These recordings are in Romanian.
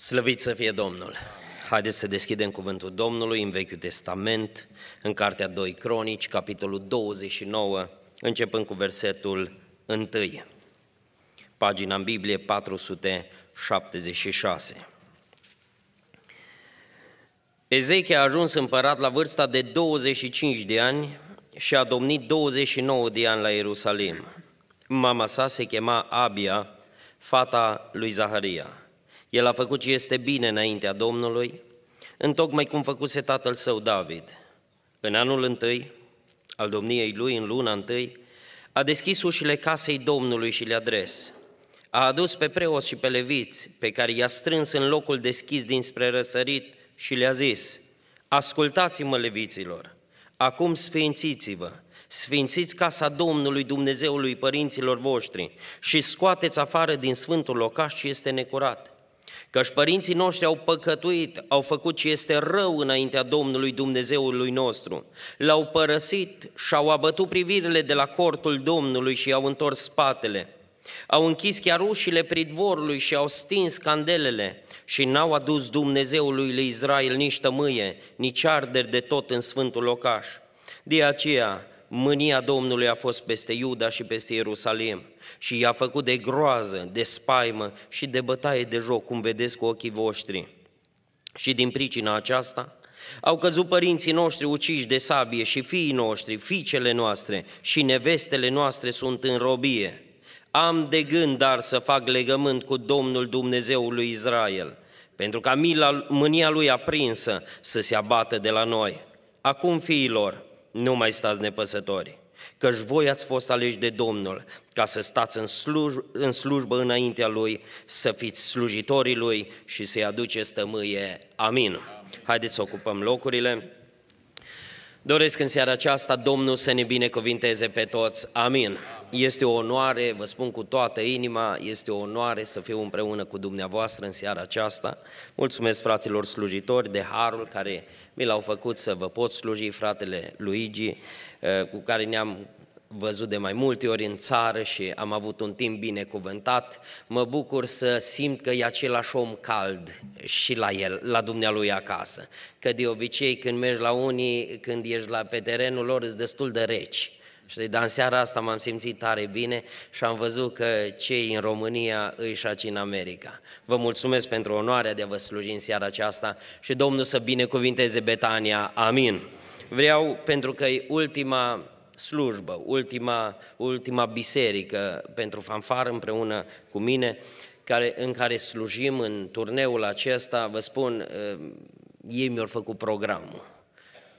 Slăvit să fie Domnul! Haideți să deschidem cuvântul Domnului în Vechiul Testament, în Cartea 2 Cronici, capitolul 29, începând cu versetul 1, pagina în Biblie 476. Ezechia a ajuns împărat la vârsta de 25 de ani și a domnit 29 de ani la Ierusalim. Mama sa se chema Abia, fata lui Zaharia. El a făcut ce este bine înaintea Domnului, întocmai cum făcuse tatăl său David. În anul întâi, al domniei lui, în luna întâi, a deschis ușile casei Domnului și le-a dres. A adus pe preoți și pe leviți, pe care i-a strâns în locul deschis dinspre răsărit și le-a zis, Ascultați-mă, leviților, acum sfințiți-vă, sfințiți casa Domnului Dumnezeului părinților voștri și scoateți afară din sfântul locaș și este necurat căci părinții noștri au păcătuit, au făcut ce este rău înaintea Domnului Dumnezeului nostru. L-au părăsit și au abătut privirile de la cortul Domnului și i-au întors spatele. Au închis chiar ușile pridvorului și au stins candelele și n-au adus Dumnezeului lui Israel nici tămâie, nici arderi de tot în sfântul locaș. De aceea, mânia Domnului a fost peste Iuda și peste Ierusalim și i-a făcut de groază, de spaimă și de bătaie de joc, cum vedeți cu ochii voștri. Și din pricina aceasta au căzut părinții noștri uciși de sabie și fiii noștri, fiicele noastre și nevestele noastre sunt în robie. Am de gând dar să fac legământ cu Domnul Dumnezeul lui Israel, pentru ca mila, mânia lui aprinsă să se abată de la noi. Acum, fiilor, nu mai stați nepăsători, căci voi ați fost aleși de Domnul ca să stați în, sluj- în slujbă înaintea Lui, să fiți slujitorii Lui și să-i aduceți tămâie. Amin. Amin. Haideți să ocupăm locurile. Doresc în seara aceasta Domnul să ne binecuvinteze pe toți. Amin. Amin. Este o onoare, vă spun cu toată inima, este o onoare să fiu împreună cu dumneavoastră în seara aceasta. Mulțumesc fraților slujitori de harul care mi l-au făcut să vă pot sluji, fratele Luigi, eh, cu care ne-am văzut de mai multe ori în țară și am avut un timp binecuvântat. Mă bucur să simt că e același om cald și la el, la dumnealui acasă. Că de obicei când mergi la unii, când ești la, pe terenul lor, ești destul de reci Știi, dar în seara asta m-am simțit tare bine și am văzut că cei în România îi și în America. Vă mulțumesc pentru onoarea de a vă sluji în seara aceasta și Domnul să binecuvinteze Betania. Amin. Vreau, pentru că e ultima slujbă, ultima, ultima biserică pentru fanfar împreună cu mine, care, în care slujim în turneul acesta, vă spun, eh, ei mi-au făcut programul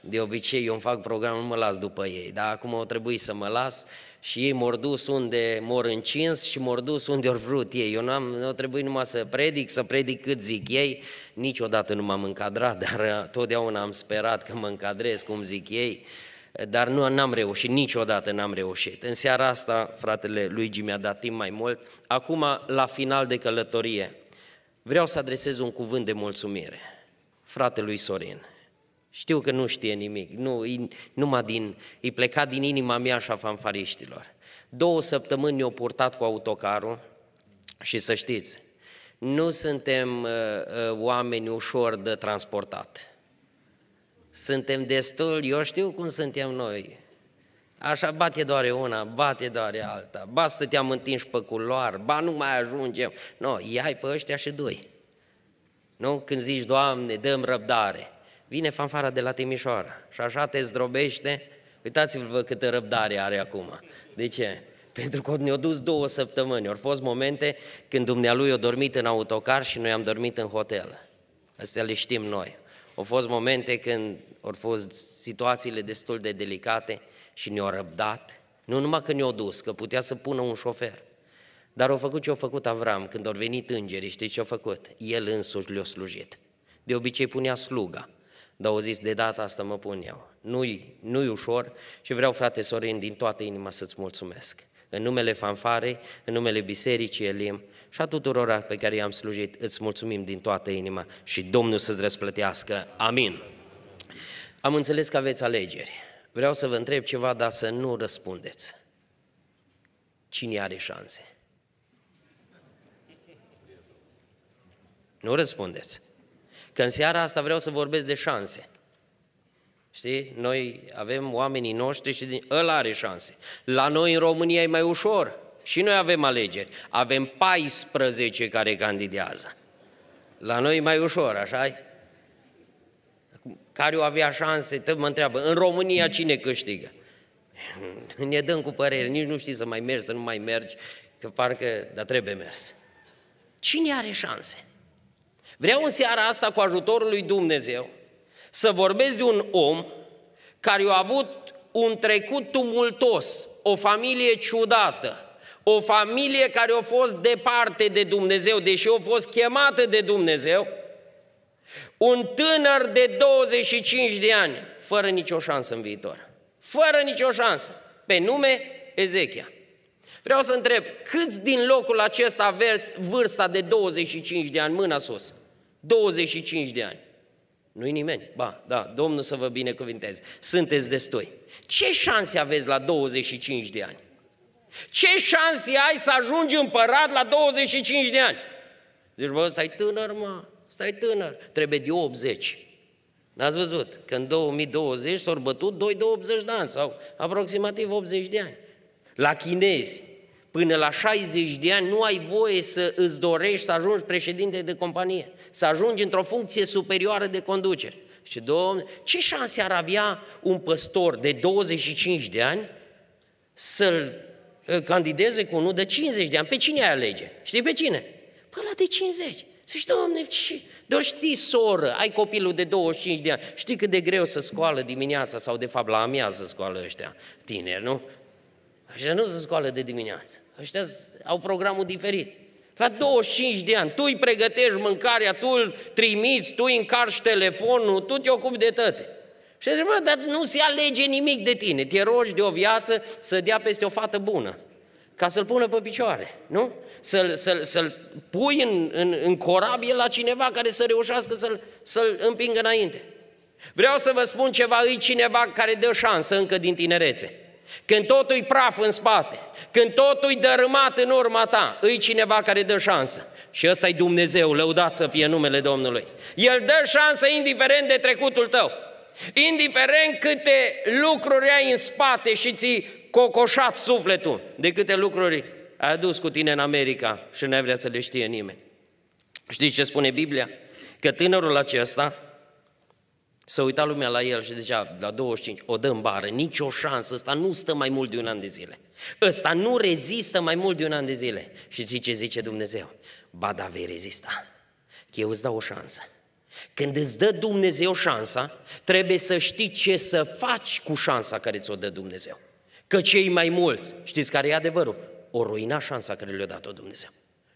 de obicei eu îmi fac programul, nu mă las după ei, dar acum o trebuie să mă las și ei mor dus unde mor încins și mor dus unde au vrut ei. Eu n-am, nu trebuit numai să predic, să predic cât zic ei. Niciodată nu m-am încadrat, dar uh, totdeauna am sperat că mă încadrez cum zic ei dar nu am reușit, niciodată n-am reușit. În seara asta, fratele Luigi mi-a dat timp mai mult. Acum, la final de călătorie, vreau să adresez un cuvânt de mulțumire fratelui Sorin. Știu că nu știe nimic, nu, numai din, îi pleca din inima mea și a fanfariștilor. Două săptămâni ne-au purtat cu autocarul și să știți, nu suntem uh, uh, oameni ușor de transportat. Suntem destul, eu știu cum suntem noi. Așa, bate doare una, bate doare alta, ba stăteam întinși pe culoar, ba nu mai ajungem. Nu, no, ia pe ăștia și doi. Nu? Când zici, Doamne, dăm răbdare vine fanfara de la Timișoara și așa te zdrobește. Uitați-vă câtă răbdare are acum. De ce? Pentru că ne-au dus două săptămâni. Au fost momente când dumnealui a dormit în autocar și noi am dormit în hotel. Astea le știm noi. Au fost momente când au fost situațiile destul de delicate și ne-au răbdat. Nu numai că ne-au dus, că putea să pună un șofer. Dar au făcut ce au făcut Avram când au venit îngerii, știți ce au făcut? El însuși le-a slujit. De obicei punea sluga. Dar au zis, de data asta mă pun eu. Nu-i, nu-i ușor și vreau, frate Sorin, din toată inima să-ți mulțumesc. În numele fanfarei, în numele Bisericii Elim și a tuturor pe care i-am slujit, îți mulțumim din toată inima și Domnul să-ți răsplătească. Amin. Am înțeles că aveți alegeri. Vreau să vă întreb ceva, dar să nu răspundeți. Cine are șanse? Nu răspundeți. Că în seara asta vreau să vorbesc de șanse. Știi? Noi avem oamenii noștri și din, ăla are șanse. La noi în România e mai ușor. Și noi avem alegeri. Avem 14 care candidează. La noi e mai ușor, așa -i? Care o avea șanse? Tot mă întreabă, în România cine câștigă? ne dăm cu părere, nici nu știi să mai mergi, să nu mai mergi, că parcă, dar trebuie mers. Cine are șanse? Vreau în seara asta, cu ajutorul lui Dumnezeu, să vorbesc de un om care a avut un trecut tumultos, o familie ciudată, o familie care a fost departe de Dumnezeu, deși a fost chemată de Dumnezeu, un tânăr de 25 de ani, fără nicio șansă în viitor. Fără nicio șansă. Pe nume Ezechia. Vreau să întreb, câți din locul acesta aveți vârsta de 25 de ani, mâna sus? 25 de ani. Nu-i nimeni. Ba, da, Domnul să vă binecuvinteze. Sunteți destui. Ce șanse aveți la 25 de ani? Ce șanse ai să ajungi împărat la 25 de ani? Deci, bă, stai tânăr, mă, stai tânăr. Trebuie de 80. N-ați văzut că în 2020 s-au bătut 2 de 80 de ani sau aproximativ 80 de ani. La chinezi, până la 60 de ani nu ai voie să îți dorești să ajungi președinte de companie să ajungi într-o funcție superioară de conducere. Și domnule, ce șanse ar avea un păstor de 25 de ani să-l uh, candideze cu unul de 50 de ani? Pe cine ai alege? Știi pe cine? Păi la de 50. Zici, domne, ce? Doar știi, soră, ai copilul de 25 de ani, știi cât de greu să scoală dimineața sau, de fapt, la amiază scoală ăștia tineri, nu? Așa nu se scoală de dimineață. Ăștia au programul diferit. La 25 de ani, tu îi pregătești mâncarea, tu îl trimiți, tu îi încarci telefonul, tu te ocupi de toate. Și zice, mă, dar nu se alege nimic de tine, te rogi de o viață să dea peste o fată bună, ca să-l pună pe picioare, nu? Să-l, să-l, să-l pui în, în, în corabie la cineva care să reușească să-l, să-l împingă înainte. Vreau să vă spun ceva, îi cineva care dă șansă încă din tinerețe când totul e praf în spate, când totul e dărâmat în urma ta, îi cineva care dă șansă. Și ăsta e Dumnezeu, lăudat să fie numele Domnului. El dă șansă indiferent de trecutul tău, indiferent câte lucruri ai în spate și ți cocoșat sufletul, de câte lucruri ai adus cu tine în America și nu vrea să le știe nimeni. Știți ce spune Biblia? Că tânărul acesta să uita lumea la el și zicea, la 25, o dăm bară, nicio șansă, ăsta nu stă mai mult de un an de zile. Ăsta nu rezistă mai mult de un an de zile. Și zice, zice Dumnezeu, ba da, vei rezista, că eu îți dau o șansă. Când îți dă Dumnezeu șansa, trebuie să știi ce să faci cu șansa care ți-o dă Dumnezeu. Că cei mai mulți, știți care e adevărul? O ruina șansa care le-a dat-o Dumnezeu.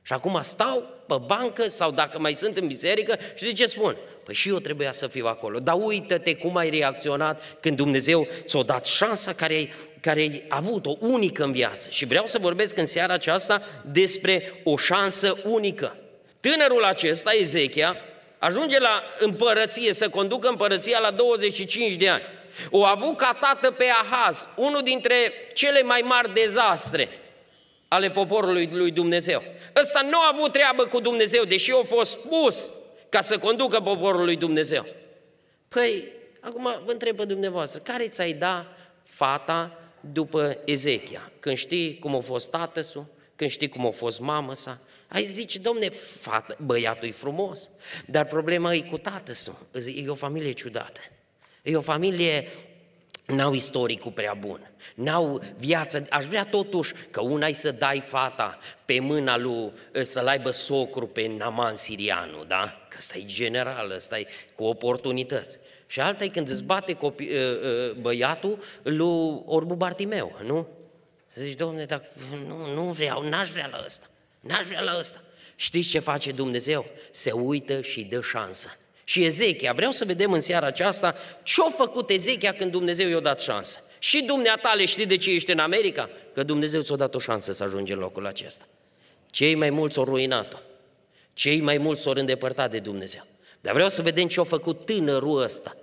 Și acum stau pe bancă sau dacă mai sunt în biserică și de ce spun? Păi și eu trebuia să fiu acolo. Dar uită-te cum ai reacționat când Dumnezeu ți-a dat șansa care ai, care ai avut-o unică în viață. Și vreau să vorbesc în seara aceasta despre o șansă unică. Tânărul acesta, Ezechia, ajunge la împărăție, să conducă împărăția la 25 de ani. O a avut ca tată pe Ahaz, unul dintre cele mai mari dezastre – ale poporului lui Dumnezeu. Ăsta nu a avut treabă cu Dumnezeu, deși a fost spus ca să conducă poporul lui Dumnezeu. Păi, acum vă întreb pe dumneavoastră, care ți-ai da fata după Ezechia? Când știi cum a fost tatăsul, când știi cum a fost mamă sa, ai zice, domne, fată, băiatul e frumos, dar problema e cu tatăsul, e o familie ciudată. E o familie N-au istoricul prea bun, n-au viață. Aș vrea totuși că una să dai fata pe mâna lui, să-l aibă socru pe Naman Sirianu, da? Că ăsta e general, ăsta e cu oportunități. Și alta e când îți bate copi, băiatul lui Orbu Bartimeu, nu? Să zici, domne, dar nu, nu vreau, n-aș vrea la ăsta, n-aș vrea la ăsta. Știți ce face Dumnezeu? Se uită și dă șansă și Ezechia. Vreau să vedem în seara aceasta ce-a făcut Ezechia când Dumnezeu i-a dat șansă. Și dumneata le știi de ce ești în America? Că Dumnezeu ți-a dat o șansă să ajungi în locul acesta. Cei mai mulți au ruinat-o. Cei mai mulți s au îndepărtat de Dumnezeu. Dar vreau să vedem ce a făcut tânărul ăsta.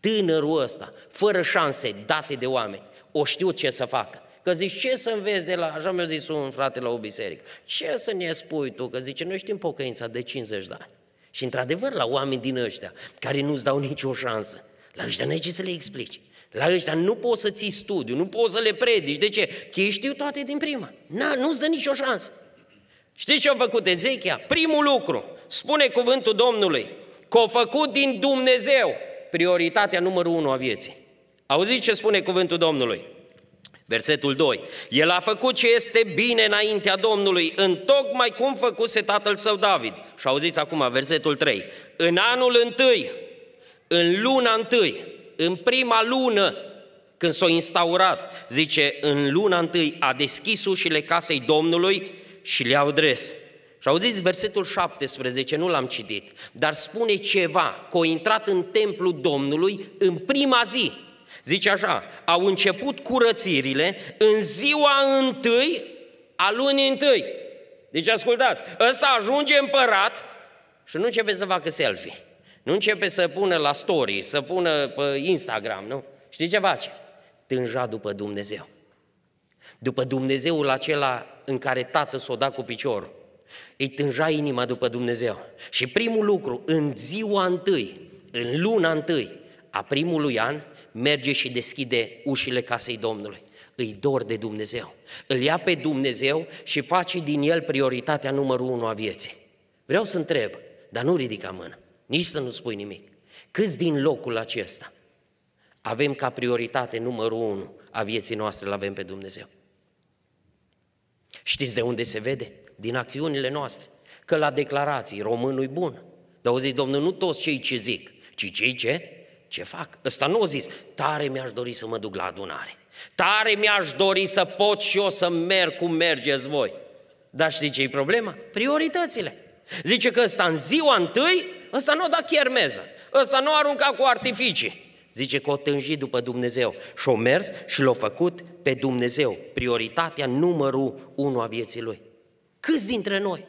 Tânărul ăsta, fără șanse date de oameni, o știu ce să facă. Că zici, ce să înveți de la, așa mi-a zis un frate la o biserică, ce să ne spui tu? Că zice, noi știm pocăința de 50 de ani. Și într-adevăr, la oameni din ăștia, care nu-ți dau nicio șansă, la ăștia n-ai ce să le explici. La ăștia nu poți să ții studiu, nu poți să le predici. De ce? Că ei știu toate din prima. Na, nu-ți dă nicio șansă. Știi ce a făcut Ezechia? Primul lucru, spune cuvântul Domnului, că a făcut din Dumnezeu prioritatea numărul unu a vieții. Auziți ce spune cuvântul Domnului? Versetul 2. El a făcut ce este bine înaintea Domnului, în tocmai cum făcuse tatăl său David. Și auziți acum versetul 3. În anul întâi, în luna întâi, în prima lună când s-a instaurat, zice, în luna întâi a deschis ușile casei Domnului și le-au dres. Și auziți versetul 17, nu l-am citit, dar spune ceva, că a intrat în templul Domnului în prima zi, Zice așa, au început curățirile în ziua întâi a lunii întâi. Deci ascultați, ăsta ajunge împărat și nu începe să facă selfie. Nu începe să pună la story, să pună pe Instagram, nu? Știi ce face? Tânja după Dumnezeu. După Dumnezeul acela în care tată s-o da cu piciorul. Îi tânja inima după Dumnezeu. Și primul lucru, în ziua întâi, în luna întâi a primului an, merge și deschide ușile casei Domnului. Îi dor de Dumnezeu. Îl ia pe Dumnezeu și face din el prioritatea numărul unu a vieții. Vreau să întreb, dar nu ridica mână, nici să nu spui nimic. Câți din locul acesta avem ca prioritate numărul unu a vieții noastre, îl avem pe Dumnezeu? Știți de unde se vede? Din acțiunile noastre. Că la declarații, românul e bun. Dar zis, Domnul, nu toți cei ce zic, ci cei ce ce fac? Ăsta nu a zis, tare mi-aș dori să mă duc la adunare. Tare mi-aș dori să pot și eu să merg cum mergeți voi. Dar știi ce e problema? Prioritățile. Zice că ăsta în ziua întâi, ăsta nu a dat chermeză. ăsta nu a aruncat cu artificii. Zice că o tânji după Dumnezeu și o mers și l-a făcut pe Dumnezeu. Prioritatea numărul unu a vieții lui. Câți dintre noi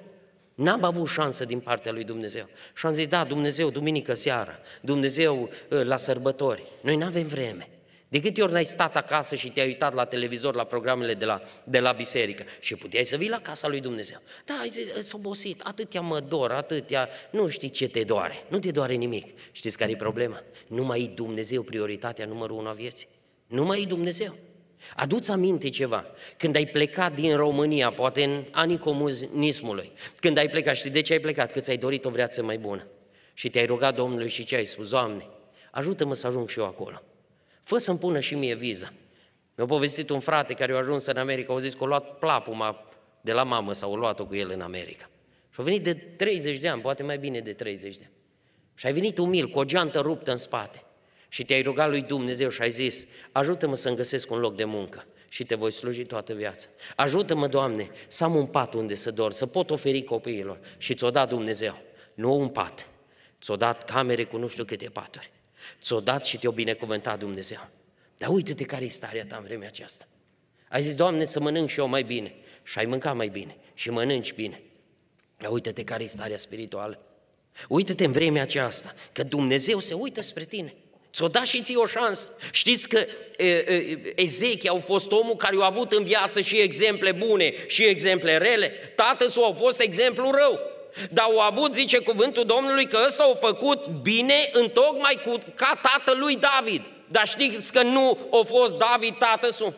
N-am avut șansă din partea lui Dumnezeu. Și am zis, da, Dumnezeu, duminică seara, Dumnezeu ă, la sărbători. Noi nu avem vreme. De câte ori n-ai stat acasă și te-ai uitat la televizor, la programele de la, de la biserică și puteai să vii la casa lui Dumnezeu. Da, ai zis, s obosit, atâtea mă dor, atâtea... Nu știi ce te doare, nu te doare nimic. Știți care e problema? Nu mai e Dumnezeu prioritatea numărul unu a vieții. Nu mai e Dumnezeu. Aduți aminte ceva. Când ai plecat din România, poate în anii comunismului, când ai plecat, știi de ce ai plecat? Că ți-ai dorit o viață mai bună. Și te-ai rugat Domnului și ce ai spus? Doamne, ajută-mă să ajung și eu acolo. Fă să-mi pună și mie viza. Mi-a povestit un frate care a ajuns în America, au zis că a luat plapuma de la mamă sau a luat-o cu el în America. Și a venit de 30 de ani, poate mai bine de 30 de ani. Și ai venit umil, cu o geantă ruptă în spate și te-ai rugat lui Dumnezeu și ai zis, ajută-mă să-mi găsesc un loc de muncă și te voi sluji toată viața. Ajută-mă, Doamne, să am un pat unde să dorm, să pot oferi copiilor. Și ți-o dat Dumnezeu, nu un pat, ți-o dat camere cu nu știu câte paturi. Ți-o dat și te-o binecuvântat Dumnezeu. Dar uite-te care e starea ta în vremea aceasta. Ai zis, Doamne, să mănânc și eu mai bine. Și ai mâncat mai bine și mănânci bine. Dar uite-te care e starea spirituală. Uite-te în vremea aceasta, că Dumnezeu se uită spre tine. Ți-o da și ți o șansă. Știți că e, au a fost omul care a avut în viață și exemple bune și exemple rele. Tatăl său a fost exemplu rău. Dar au avut, zice cuvântul Domnului, că ăsta au făcut bine tocmai cu, ca tatălui David. Dar știți că nu a fost David tatăl său.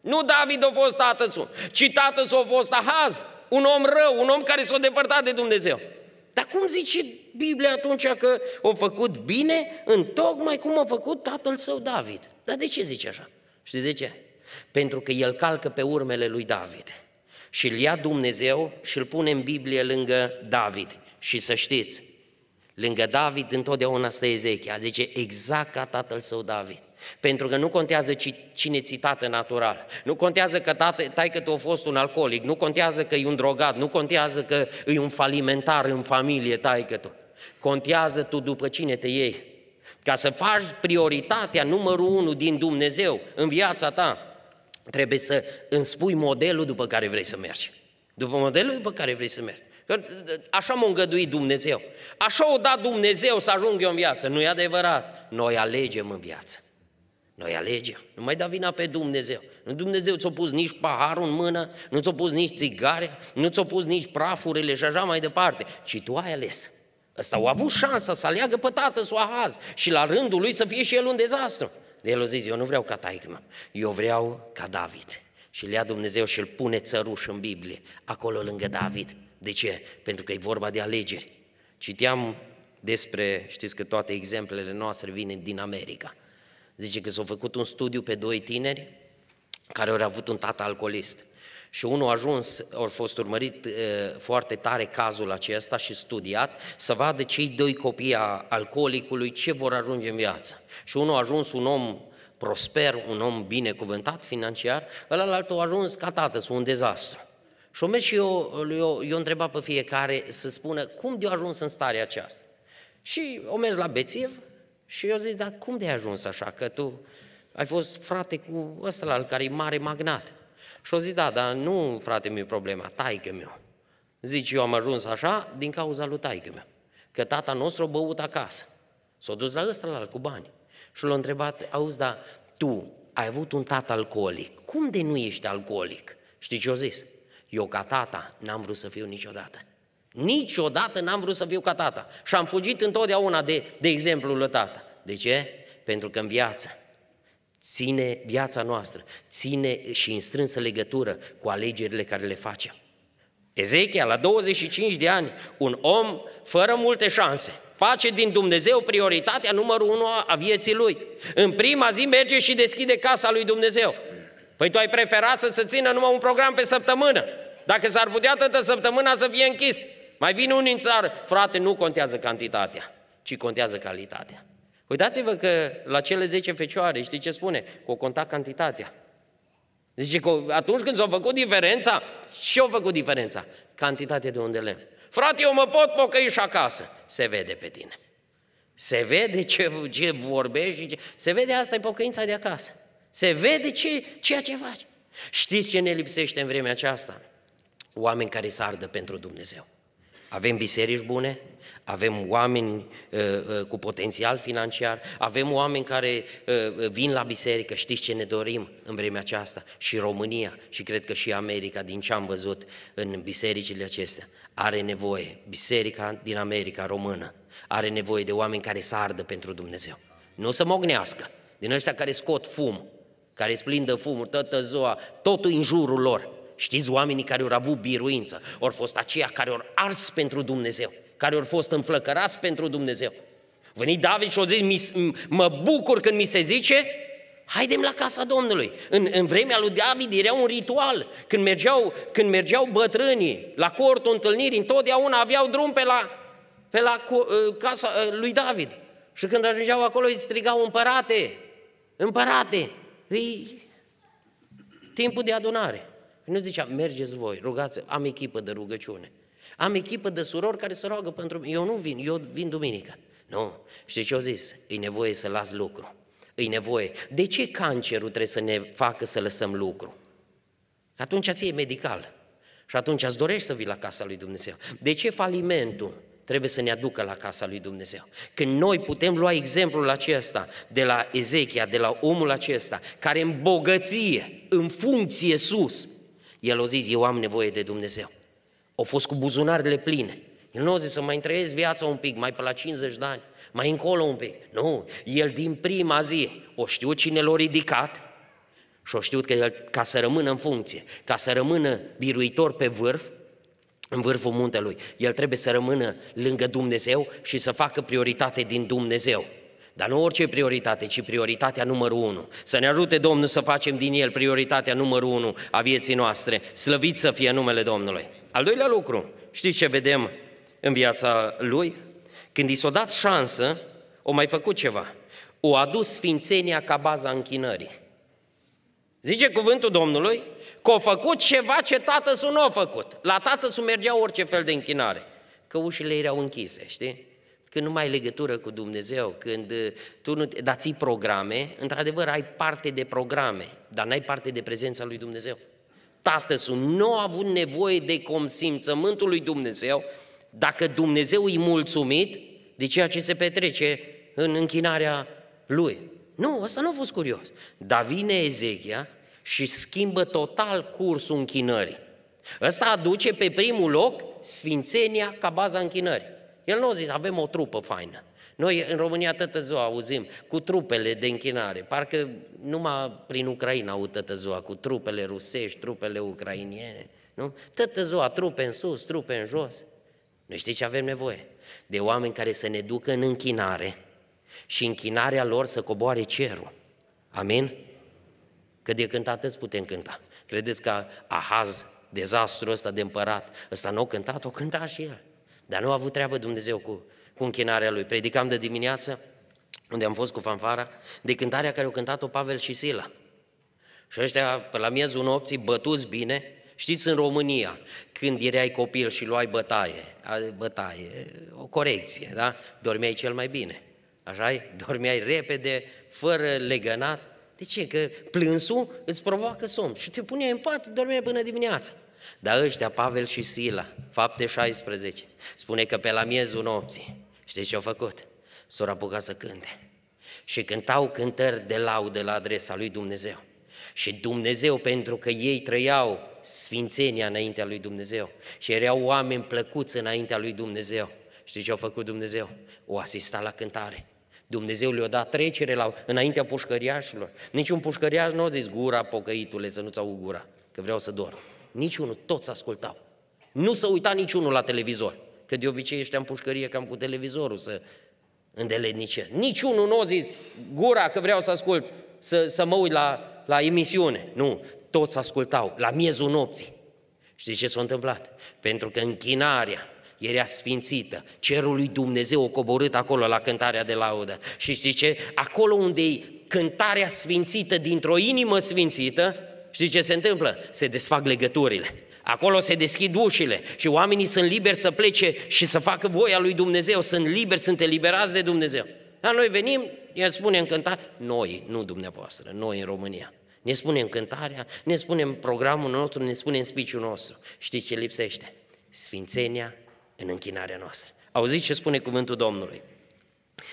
Nu David a fost tatăl său, ci tatăl său a fost Ahaz, un om rău, un om care s-a depărtat de Dumnezeu. Dar cum zice Biblia atunci că o făcut bine, în tocmai cum a făcut tatăl său David? Dar de ce zice așa? Știți de ce? Pentru că el calcă pe urmele lui David și îl ia Dumnezeu și îl pune în Biblie lângă David. Și să știți, lângă David întotdeauna stă Ezechia, zice exact ca tatăl său David. Pentru că nu contează cine ți tată natural, nu contează că tată, tai că tu a fost un alcoolic, nu contează că e un drogat, nu contează că e un falimentar în familie, tai că tu. Contează tu după cine te iei. Ca să faci prioritatea numărul unu din Dumnezeu în viața ta, trebuie să spui modelul după care vrei să mergi. După modelul după care vrei să mergi. Că așa m-a îngăduit Dumnezeu. Așa o dat Dumnezeu să ajung eu în viață. Nu e adevărat. Noi alegem în viață. Noi alegem. Nu mai da vina pe Dumnezeu. Nu Dumnezeu ți-a pus nici paharul în mână, nu ți-a pus nici țigare, nu ți-a pus nici prafurile și așa mai departe, ci tu ai ales. Ăsta a avut șansa să aleagă pe tată sau ahaz și la rândul lui să fie și el un dezastru. De el a zis, eu nu vreau ca taică eu vreau ca David. Și le ia Dumnezeu și îl pune țăruș în Biblie, acolo lângă David. De ce? Pentru că e vorba de alegeri. Citeam despre, știți că toate exemplele noastre vin din America – Zice că s-a făcut un studiu pe doi tineri care au avut un tată alcoolist. Și unul a ajuns, au fost urmărit e, uh, foarte tare cazul acesta și studiat, să vadă cei doi copii a alcoolicului ce vor ajunge în viață. Și unul a ajuns un om prosper, un om binecuvântat financiar, ălalt a ajuns ca tată, sunt un dezastru. Și o și eu, eu, eu întreba pe fiecare să spună cum de-a ajuns în starea aceasta. Și o mers la bețiv, și eu zic, dar cum de ai ajuns așa? Că tu ai fost frate cu ăsta la care e mare magnat. Și o zic, da, dar nu frate mi problema, taică meu. Zici, eu am ajuns așa din cauza lui taică meu. Că tata nostru a băut acasă. S-a dus la ăsta la cu bani. Și l-a întrebat, auzi, dar tu ai avut un tată alcoolic. Cum de nu ești alcoolic? Știi ce o zis? Eu ca tata n-am vrut să fiu niciodată. Niciodată n-am vrut să fiu ca tata. Și am fugit întotdeauna de, de exemplul lui tata. De ce? Pentru că în viață ține viața noastră, ține și în strânsă legătură cu alegerile care le facem. Ezechia, la 25 de ani, un om fără multe șanse, face din Dumnezeu prioritatea numărul unu a vieții lui. În prima zi merge și deschide casa lui Dumnezeu. Păi tu ai preferat să se țină numai un program pe săptămână, dacă s-ar putea toată săptămâna să fie închis. Mai vin unii în țară, frate, nu contează cantitatea, ci contează calitatea. Uitați-vă păi că la cele 10 fecioare, știi ce spune? Că o conta cantitatea. Zice că atunci când s-a făcut diferența, ce au făcut diferența? Cantitatea de unde le? Frate, eu mă pot pocăi și acasă. Se vede pe tine. Se vede ce, ce vorbești, ce... se vede asta e pocăința de acasă. Se vede ce, ceea ce faci. Știți ce ne lipsește în vremea aceasta? Oameni care să ardă pentru Dumnezeu. Avem biserici bune, avem oameni uh, uh, cu potențial financiar, avem oameni care uh, uh, vin la biserică, știți ce ne dorim în vremea aceasta, și România, și cred că și America, din ce am văzut în bisericile acestea, are nevoie, biserica din America română, are nevoie de oameni care să ardă pentru Dumnezeu. Nu să mognească, din ăștia care scot fum, care splindă fumul toată ziua, totul în jurul lor, Știți oamenii care au avut biruință, au fost aceia care au ars pentru Dumnezeu, care au fost înflăcărați pentru Dumnezeu. Venit David și o zis, mă bucur când mi se zice, haidem la casa Domnului. În, în vremea lui David era un ritual. Când mergeau, când mergeau bătrânii la cortul întâlnirii, întotdeauna aveau drum pe la, pe la ă, casa ă, lui David. Și când ajungeau acolo, îi strigau, împărate, împărate, îi... timpul de adunare. Nu zicea, mergeți voi, rugați, am echipă de rugăciune. Am echipă de surori care se roagă pentru mine. Eu nu vin, eu vin duminică. Nu, știi ce au zis? E nevoie să las lucru. E nevoie. De ce cancerul trebuie să ne facă să lăsăm lucru? Că atunci ți e medical. Și atunci îți dorești să vii la casa lui Dumnezeu. De ce falimentul trebuie să ne aducă la casa lui Dumnezeu? Când noi putem lua exemplul acesta de la Ezechia, de la omul acesta, care în bogăție, în funcție sus, el a zis, eu am nevoie de Dumnezeu. Au fost cu buzunarele pline. El nu a zis să mai trăiesc viața un pic, mai pe la 50 de ani, mai încolo un pic. Nu, el din prima zi o știu cine l-a ridicat și o știut că el, ca să rămână în funcție, ca să rămână biruitor pe vârf, în vârful muntelui, el trebuie să rămână lângă Dumnezeu și să facă prioritate din Dumnezeu. Dar nu orice prioritate, ci prioritatea numărul unu. Să ne ajute Domnul să facem din el prioritatea numărul unu a vieții noastre. Slăvit să fie numele Domnului. Al doilea lucru, știți ce vedem în viața lui? Când i s-a dat șansă, o mai făcut ceva. O adus sfințenia ca baza închinării. Zice cuvântul Domnului că a făcut ceva ce tatăl nu a făcut. La tatăl mergea orice fel de închinare. Că ușile erau închise, știi? când nu mai ai legătură cu Dumnezeu, când uh, tu nu, dar ții programe, într-adevăr ai parte de programe, dar n-ai parte de prezența lui Dumnezeu. Tată sunt, nu a avut nevoie de consimțământul lui Dumnezeu, dacă Dumnezeu îi mulțumit de ceea ce se petrece în închinarea lui. Nu, ăsta nu a fost curios. Dar vine Ezechia și schimbă total cursul închinării. Ăsta aduce pe primul loc sfințenia ca baza închinării. El nu a zis, avem o trupă faină. Noi în România tătă ziua auzim cu trupele de închinare, parcă numai prin Ucraina au tătă ziua, cu trupele rusești, trupele ucrainiene, nu? Tătă ziua, trupe în sus, trupe în jos. Noi știți ce avem nevoie? De oameni care să ne ducă în închinare și închinarea lor să coboare cerul. Amin? Că de cântat îți putem cânta. Credeți că Ahaz, dezastrul ăsta de împărat, ăsta nu a cântat, o cânta și el. Dar nu a avut treabă Dumnezeu cu, cu închinarea lui. Predicam de dimineață, unde am fost cu fanfara, de cântarea care au cântat-o Pavel și Sila. Și ăștia, pe la miezul nopții, bătuți bine, știți, în România, când erai copil și luai bătaie, bătaie, o corecție, da? Dormeai cel mai bine, așa -i? Dormeai repede, fără legănat. De ce? Că plânsul îți provoacă somn și te pune în pat, dormeai până dimineața. Dar ăștia, Pavel și Sila, fapte 16, spune că pe la miezul nopții, știți ce au făcut? S-au apucat să cânte. Și cântau cântări de laudă la adresa lui Dumnezeu. Și Dumnezeu, pentru că ei trăiau sfințenia înaintea lui Dumnezeu și erau oameni plăcuți înaintea lui Dumnezeu, știți ce au făcut Dumnezeu? O asista la cântare. Dumnezeu le-a dat trecere la, înaintea pușcăriașilor. Niciun pușcăriaș nu a zis gura, pocăitule, să nu-ți au gura, că vreau să dorm. Niciunul, toți ascultau. Nu se uita niciunul la televizor, că de obicei ăștia în pușcărie cam cu televizorul să îndelednice. Niciunul nu a zis gura că vreau să ascult, să, să mă uit la, la emisiune. Nu, toți ascultau, la miezul nopții. Știți ce s-a întâmplat? Pentru că închinarea era sfințită, cerul lui Dumnezeu a coborât acolo la cântarea de laudă. Și știți ce? Acolo unde e cântarea sfințită dintr-o inimă sfințită, știi ce se întâmplă? Se desfac legăturile. Acolo se deschid ușile și oamenii sunt liberi să plece și să facă voia lui Dumnezeu. Sunt liberi, sunt eliberați de Dumnezeu. Dar noi venim, ne spune în noi, nu dumneavoastră, noi în România. Ne spunem cântarea, ne spunem programul nostru, ne spunem spiciul nostru. Știți ce lipsește? Sfințenia în închinarea noastră. Auziți ce spune cuvântul Domnului.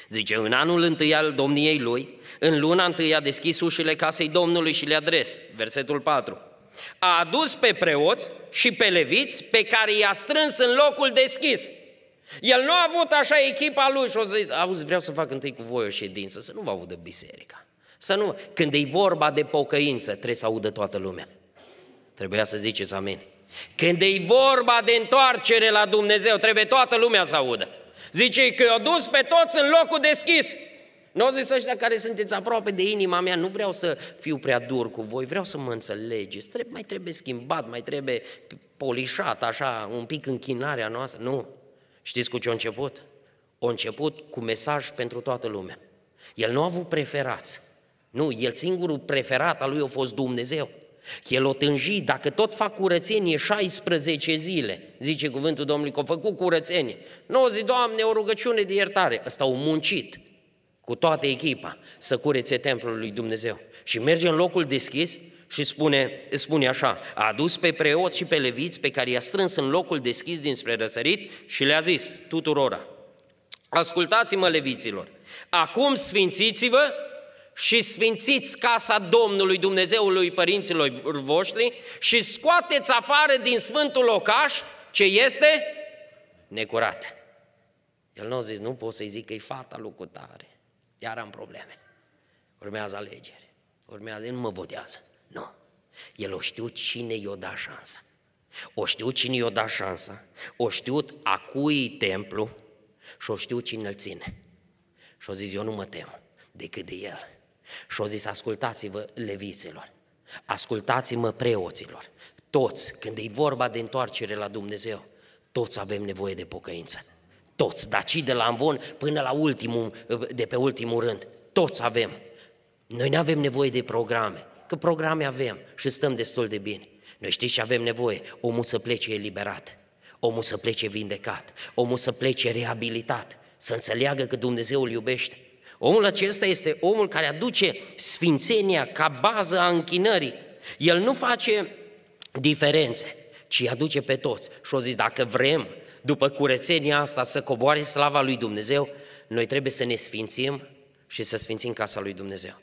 Zice, în anul întâi al domniei lui, în luna întâi a deschis ușile casei Domnului și le adres, versetul 4. A adus pe preoți și pe leviți pe care i-a strâns în locul deschis. El nu a avut așa echipa lui și o zis, auzi, vreau să fac întâi cu voi o ședință, să nu vă audă biserica. Să nu... Când e vorba de pocăință, trebuie să audă toată lumea. Trebuia să ziceți amin. Când e vorba de întoarcere la Dumnezeu, trebuie toată lumea să audă. Zice că i-a dus pe toți în locul deschis. Nu au zis ăștia care sunteți aproape de inima mea, nu vreau să fiu prea dur cu voi, vreau să mă înțelegeți, trebuie, mai trebuie schimbat, mai trebuie polișat, așa, un pic închinarea noastră. Nu. Știți cu ce a început? A început cu mesaj pentru toată lumea. El nu a avut preferați. Nu, el singurul preferat al lui a fost Dumnezeu. El o tânji, dacă tot fac curățenie 16 zile, zice cuvântul Domnului că a făcut curățenie. Nu zi, Doamne, o rugăciune de iertare. Ăsta au muncit cu toată echipa să curețe templul lui Dumnezeu. Și merge în locul deschis și spune, spune așa, a adus pe preoți și pe leviți pe care i-a strâns în locul deschis dinspre răsărit și le-a zis tuturora, ascultați-mă leviților, acum sfințiți-vă și sfințiți casa Domnului Dumnezeului părinților voștri și scoateți afară din sfântul locaș ce este necurat. El nu a zis, nu pot să-i zic că e fata locutare. Iar am probleme. Urmează alegeri. Urmează, nu mă votează. Nu. El o știu cine i-o da șansa. O știu cine i-o da șansa. O știut a cui templu și o știu cine îl ține. Și o zis, eu nu mă tem decât de el și-o zis, ascultați-vă leviților, ascultați-mă preoților, toți, când e vorba de întoarcere la Dumnezeu, toți avem nevoie de pocăință. Toți, daci de la amvon până la ultimul, de pe ultimul rând, toți avem. Noi nu avem nevoie de programe, că programe avem și stăm destul de bine. Noi știți ce avem nevoie? Omul să plece eliberat, omul să plece vindecat, omul să plece reabilitat, să înțeleagă că Dumnezeu îl iubește Omul acesta este omul care aduce sfințenia ca bază a închinării. El nu face diferențe, ci aduce pe toți. Și o zis, dacă vrem, după curățenia asta, să coboare slava lui Dumnezeu, noi trebuie să ne sfințim și să sfințim casa lui Dumnezeu.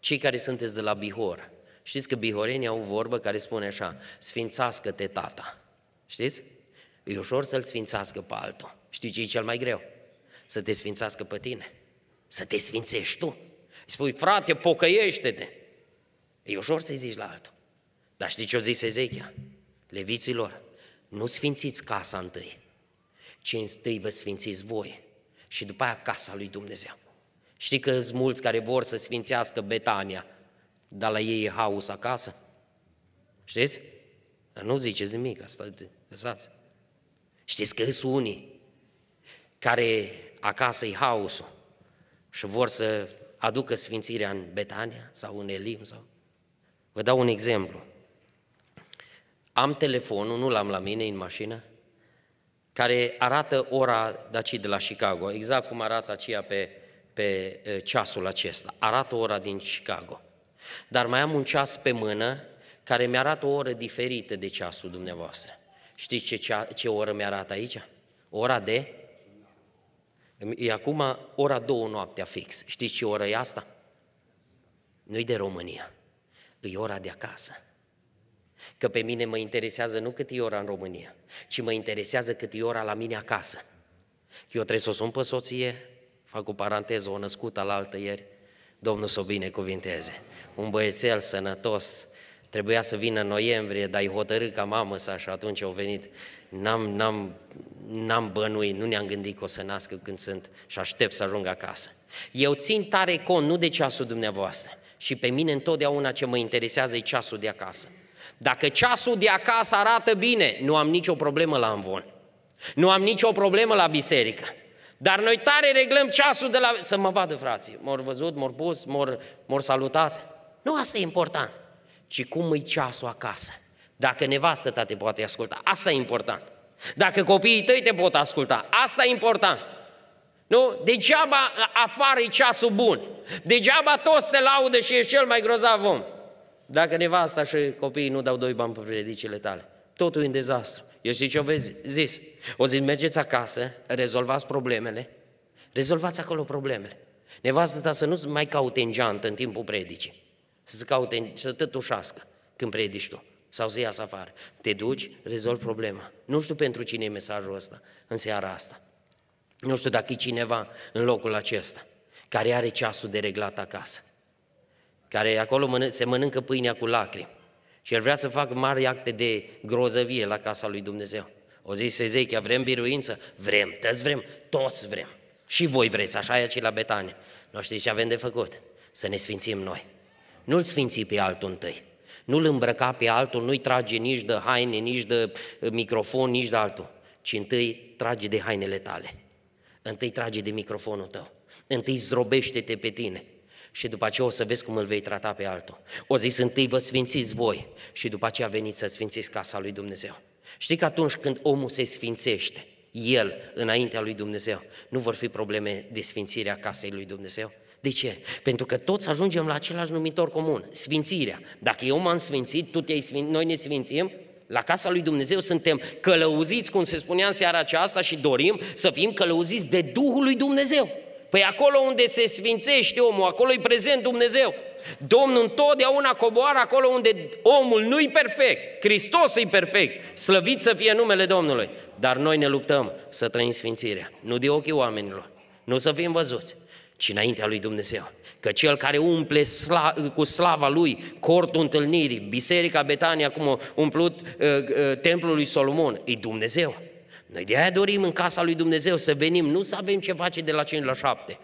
Cei care sunteți de la Bihor, știți că bihorenii au o vorbă care spune așa, sfințească-te tata. Știți? E ușor să-l sfințească pe altul. Știi ce e cel mai greu? Să te sfințească pe tine să te sfințești tu. Îi spui, frate, pocăiește-te. E ușor să-i zici la altul. Dar știi ce o zis Ezechia? Leviților, nu sfințiți casa întâi, ci întâi vă sfințiți voi și după aia casa lui Dumnezeu. Știi că sunt mulți care vor să sfințească Betania, dar la ei e haos acasă? Știți? Dar nu ziceți nimic, asta lăsați. Știți că sunt unii care acasă e haosul, și vor să aducă sfințirea în Betania sau în Elim. Sau... Vă dau un exemplu. Am telefonul, nu l-am la mine în mașină, care arată ora de aici de la Chicago, exact cum arată aceea pe, pe eh, ceasul acesta. Arată ora din Chicago. Dar mai am un ceas pe mână care mi arată o oră diferită de ceasul dumneavoastră. Știți ce, ce, ce oră mi arată aici? Ora de E acum ora două noaptea fix. Știți ce oră e asta? nu de România. E ora de acasă. Că pe mine mă interesează nu cât e ora în România, ci mă interesează cât e ora la mine acasă. Că eu trebuie să o sun pe soție, fac o paranteză, o născut la altă ieri, Domnul să o binecuvinteze. Un băiețel sănătos, trebuia să vină în noiembrie, dar i hotărât ca mamă sa și atunci au venit n-am, n-am, n-am bănuit, nu ne-am gândit că o să nască când sunt și aștept să ajung acasă. Eu țin tare cont, nu de ceasul dumneavoastră. Și pe mine întotdeauna ce mă interesează e ceasul de acasă. Dacă ceasul de acasă arată bine, nu am nicio problemă la amvon. Nu am nicio problemă la biserică. Dar noi tare reglăm ceasul de la... Să mă vadă, frații. M-au văzut, m-au pus, m-au salutat. Nu asta e important, ci cum e ceasul acasă. Dacă nevastă ta te poate asculta, asta e important. Dacă copiii tăi te pot asculta, asta e important. Nu? Degeaba afară e ceasul bun. Degeaba toți te laudă și e cel mai grozav om. Dacă nevasta și copiii nu dau doi bani pe predicile tale. Totul e un dezastru. Eu știu ce o vezi zis. O zi mergeți acasă, rezolvați problemele, rezolvați acolo problemele. Nevastă ta să nu mai caute în geantă în timpul predicii, să se caute, să tătușească când predici tu sau să iasă afară. Te duci, rezolvi problema. Nu știu pentru cine e mesajul ăsta în seara asta. Nu știu dacă e cineva în locul acesta care are ceasul de reglat acasă, care acolo se mănâncă pâinea cu lacrimi și el vrea să facă mari acte de grozăvie la casa lui Dumnezeu. O zis Ezechia, vrem biruință? Vrem, toți vrem, toți vrem. Și voi vreți, așa e cei la Betania. Nu știți ce avem de făcut? Să ne sfințim noi. Nu-l sfinți pe altul întâi. Nu-l îmbrăca pe altul, nu-i trage nici de haine, nici de uh, microfon, nici de altul, ci întâi trage de hainele tale. Întâi trage de microfonul tău. Întâi zdrobește-te pe tine și după aceea o să vezi cum îl vei trata pe altul. O zis întâi vă sfințiți voi și după aceea veniți să sfințiți casa lui Dumnezeu. Știi că atunci când omul se sfințește, el înaintea lui Dumnezeu, nu vor fi probleme de sfințirea a casei lui Dumnezeu? De ce? Pentru că toți ajungem la același numitor comun, sfințirea. Dacă eu m-am sfințit, tu te noi ne sfințim, la casa lui Dumnezeu suntem călăuziți, cum se spunea în seara aceasta, și dorim să fim călăuziți de Duhul lui Dumnezeu. Păi acolo unde se sfințește omul, acolo e prezent Dumnezeu. Domnul întotdeauna coboară acolo unde omul nu-i perfect, Hristos e perfect, slăvit să fie numele Domnului. Dar noi ne luptăm să trăim sfințirea, nu de ochii oamenilor, nu să fim văzuți, ci înaintea lui Dumnezeu. Că cel care umple sla- cu slava lui cortul întâlnirii, biserica Betania, cum a umplut uh, uh, templul lui Solomon, e Dumnezeu. Noi de aia dorim în casa lui Dumnezeu să venim, nu să avem ce face de la 5 la 7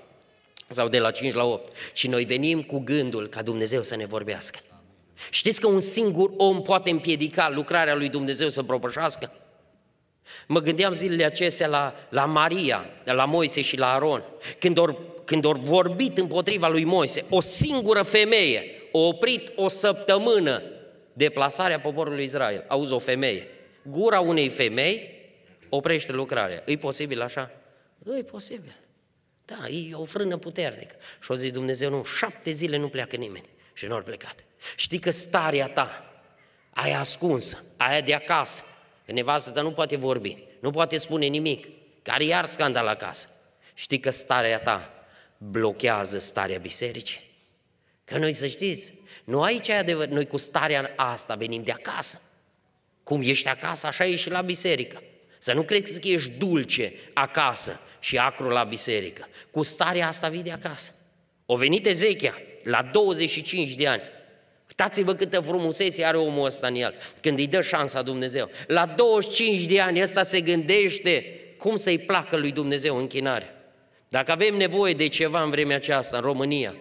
sau de la 5 la 8, ci noi venim cu gândul ca Dumnezeu să ne vorbească. Știți că un singur om poate împiedica lucrarea lui Dumnezeu să propășească? Mă gândeam zilele acestea la, la Maria, la Moise și la Aron, când ori când au vorbit împotriva lui Moise, o singură femeie a oprit o săptămână deplasarea poporului Israel. Auzi o femeie. Gura unei femei oprește lucrarea. E posibil așa? E posibil. Da, e o frână puternică. Și o zis Dumnezeu, nu, șapte zile nu pleacă nimeni. Și nu au plecat. Știi că starea ta, aia ascunsă, aia de acasă, că nevastă ta nu poate vorbi, nu poate spune nimic, care iar scandal acasă. Știi că starea ta blochează starea bisericii. Că noi să știți, nu aici e adevăr, noi cu starea asta venim de acasă. Cum ești acasă, așa ești și la biserică. Să nu crezi că ești dulce acasă și acru la biserică. Cu starea asta vii de acasă. O venit Ezechia la 25 de ani. Uitați-vă câtă frumusețe are omul ăsta în el, când îi dă șansa Dumnezeu. La 25 de ani ăsta se gândește cum să-i placă lui Dumnezeu închinarea. Dacă avem nevoie de ceva în vremea aceasta în România,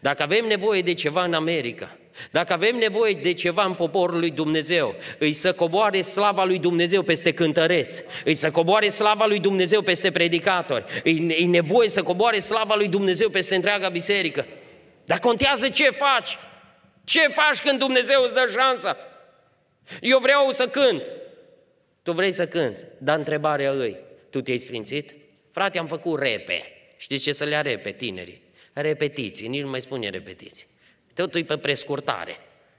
dacă avem nevoie de ceva în America, dacă avem nevoie de ceva în poporul lui Dumnezeu, îi să coboare slava lui Dumnezeu peste cântăreți, îi să coboare slava lui Dumnezeu peste predicatori, îi, îi nevoie să coboare slava lui Dumnezeu peste întreaga biserică. Dar contează ce faci, ce faci când Dumnezeu îți dă șansa. Eu vreau să cânt. Tu vrei să cânți, dar întrebarea îi, tu te-ai sfințit? Frate, am făcut repe. Știți ce să le are pe tinerii? Repetiții, nici nu mai spune repetiții. Totul e pe prescurtare.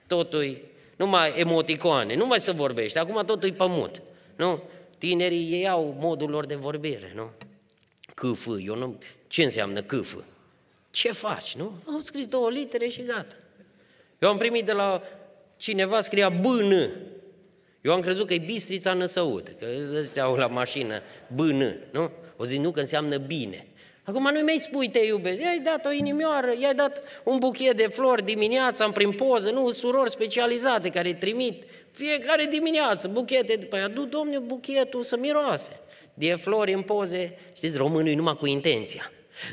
Totul e numai emoticoane, nu mai se vorbește. Acum totul e pământ. Nu? Tinerii ei au modul lor de vorbire, nu? Câfă, eu nu... Ce înseamnă câfă? Ce faci, nu? Au scris două litere și gata. Eu am primit de la cineva, scria bână. Eu am crezut că e bistrița năsăută, că au la mașină bână, nu? O zi nu, că înseamnă bine. Acum nu mi-ai spui te iubesc, i-ai dat o inimioară, i-ai dat un buchet de flori dimineața prin poză, nu, surori specializate care trimit fiecare dimineață buchete, păi adu, domnul buchetul să miroase. De flori în poze, știți, românul numai cu intenția.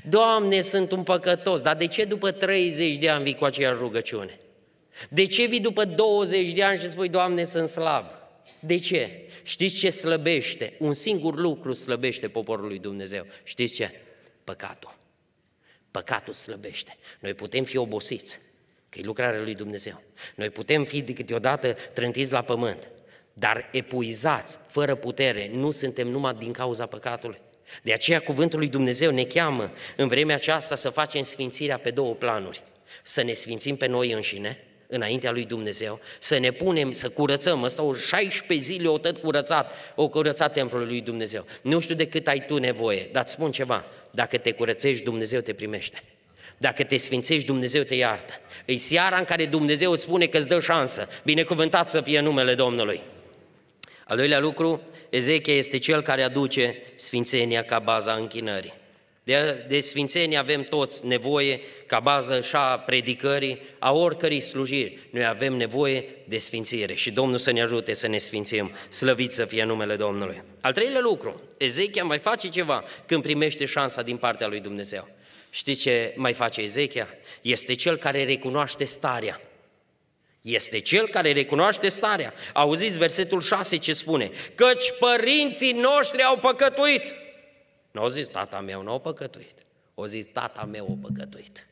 Doamne, sunt un păcătos, dar de ce după 30 de ani vii cu aceeași rugăciune? De ce vii după 20 de ani și spui, Doamne, sunt slab? De ce? Știți ce slăbește? Un singur lucru slăbește poporul lui Dumnezeu. Știți ce? Păcatul. Păcatul slăbește. Noi putem fi obosiți, că e lucrarea lui Dumnezeu. Noi putem fi de câteodată trântiți la pământ, dar epuizați, fără putere, nu suntem numai din cauza păcatului. De aceea cuvântul lui Dumnezeu ne cheamă în vremea aceasta să facem sfințirea pe două planuri. Să ne sfințim pe noi înșine, înaintea lui Dumnezeu, să ne punem, să curățăm, ăsta o 16 zile o tot curățat, o curățat templul lui Dumnezeu. Nu știu de cât ai tu nevoie, dar îți spun ceva, dacă te curățești, Dumnezeu te primește. Dacă te sfințești, Dumnezeu te iartă. E seara în care Dumnezeu îți spune că îți dă șansă. Binecuvântat să fie numele Domnului. Al doilea lucru, Ezechia este cel care aduce sfințenia ca baza închinării. De, de sfințenie avem toți nevoie ca bază și a predicării, a oricărei slujiri. Noi avem nevoie de sfințire și Domnul să ne ajute să ne sfințim. Slăvit să fie numele Domnului. Al treilea lucru, Ezechia mai face ceva când primește șansa din partea lui Dumnezeu. Știți ce mai face Ezechia? Este cel care recunoaște starea. Este cel care recunoaște starea. Auziți versetul 6 ce spune, căci părinții noștri au păcătuit nu au zis tata meu, nu a păcătuit. O zis tata meu o păcătuit.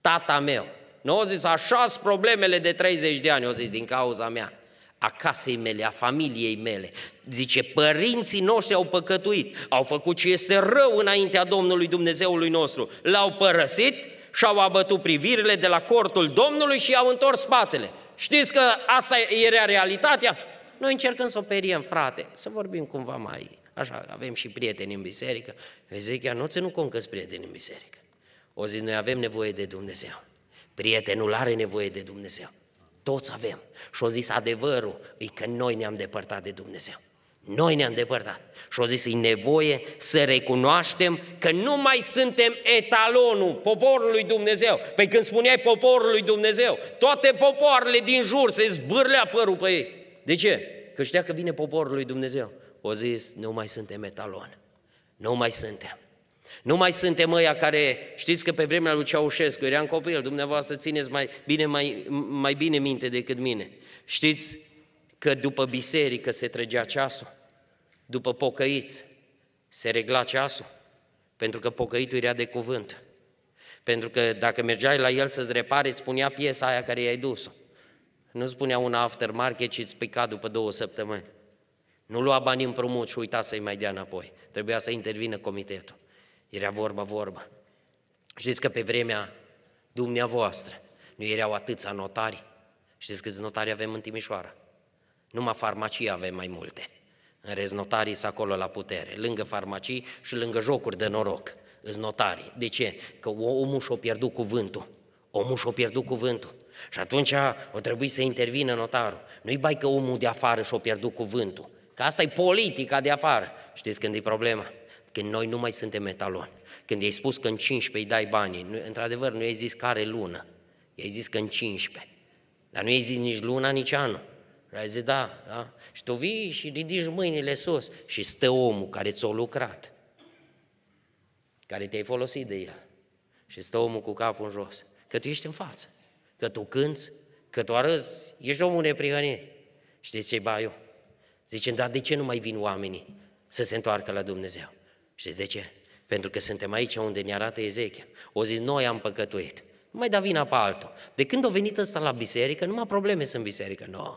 Tata meu. Nu au zis așa sunt problemele de 30 de ani, au zis din cauza mea a casei mele, a familiei mele. Zice, părinții noștri au păcătuit, au făcut ce este rău înaintea Domnului Dumnezeului nostru. L-au părăsit și-au abătut privirile de la cortul Domnului și i-au întors spatele. Știți că asta era realitatea? Noi încercăm să o periem, frate, să vorbim cumva mai Așa, avem și prieteni în biserică. Vezi, zic, nu ți nu concă prieteni în biserică. O zi, noi avem nevoie de Dumnezeu. Prietenul are nevoie de Dumnezeu. Toți avem. Și o zis adevărul, e că noi ne-am depărtat de Dumnezeu. Noi ne-am depărtat. Și o zis, e nevoie să recunoaștem că nu mai suntem etalonul poporului Dumnezeu. Păi când spuneai poporului Dumnezeu, toate popoarele din jur se zbârlea părul pe ei. De ce? Că știa că vine poporul lui Dumnezeu o zis, nu mai suntem etalon, nu mai suntem. Nu mai suntem ăia care, știți că pe vremea lui Ceaușescu, eram copil, dumneavoastră țineți mai bine, mai, mai bine minte decât mine. Știți că după biserică se trăgea ceasul, după pocăiți se regla ceasul, pentru că pocăitul era de cuvânt. Pentru că dacă mergeai la el să-ți repare, îți spunea piesa aia care i-ai dus-o. Nu spunea una aftermarket, ci îți pica după două săptămâni. Nu lua bani împrumut și uita să-i mai dea înapoi. Trebuia să intervină comitetul. Era vorba, vorba. Știți că pe vremea dumneavoastră nu erau atâția notari. Știți câți notari avem în Timișoara? Numai farmacii avem mai multe. În rest, notarii sunt acolo la putere, lângă farmacii și lângă jocuri de noroc. Îs notarii. De ce? Că omul și-a pierdut cuvântul. Omul și-a pierdut cuvântul. Și atunci o trebuie să intervină notarul. Nu-i bai că omul de afară și-a pierdut cuvântul. Că asta e politica de afară. Știți când e problema? Când noi nu mai suntem metalon. Când i-ai spus că în 15 îi dai banii, nu, într-adevăr nu i-ai zis care lună, i-ai zis că în 15. Dar nu i-ai zis nici luna, nici anul. Ai zis, da, da. Și tu vii și ridici mâinile sus și stă omul care ți-a lucrat, care te-ai folosit de el. Și stă omul cu capul în jos, că tu ești în față, că tu cânți, că tu arăți, ești omul neprihănit. Știți ce-i baiul? Zicem, dar de ce nu mai vin oamenii să se întoarcă la Dumnezeu? Și de ce? Pentru că suntem aici unde ne arată Ezechia. O zis, noi am păcătuit. Nu mai da vina pe altul. De când a venit ăsta la biserică, nu mai probleme sunt în biserică. Nu. No.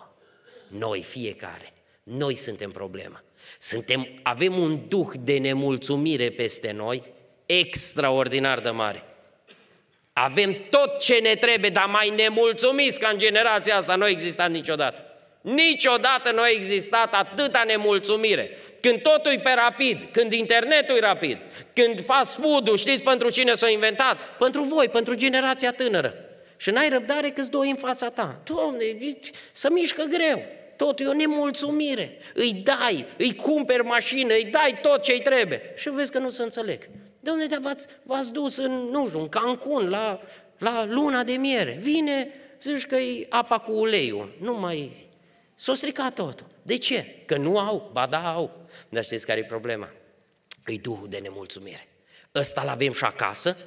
Noi, fiecare. Noi suntem problema. Suntem, avem un duh de nemulțumire peste noi, extraordinar de mare. Avem tot ce ne trebuie, dar mai nemulțumiți ca în generația asta nu a existat niciodată. Niciodată nu a existat atâta nemulțumire. Când totul e pe rapid, când internetul e rapid, când fast food-ul, știți pentru cine s-a inventat? Pentru voi, pentru generația tânără. Și n-ai răbdare că doi în fața ta. Doamne, să mișcă greu. Tot e o nemulțumire. Îi dai, îi cumperi mașină, îi dai tot ce-i trebuie. Și vezi că nu se înțeleg. Domne, dar v-ați, v-ați dus în, nu știu, în Cancun, la, la luna de miere. Vine, zici că e apa cu uleiul. Nu mai S-a stricat totul. De ce? Că nu au? Ba da, au. Dar știți care e problema? Îi Duhul de nemulțumire. Ăsta-l avem și acasă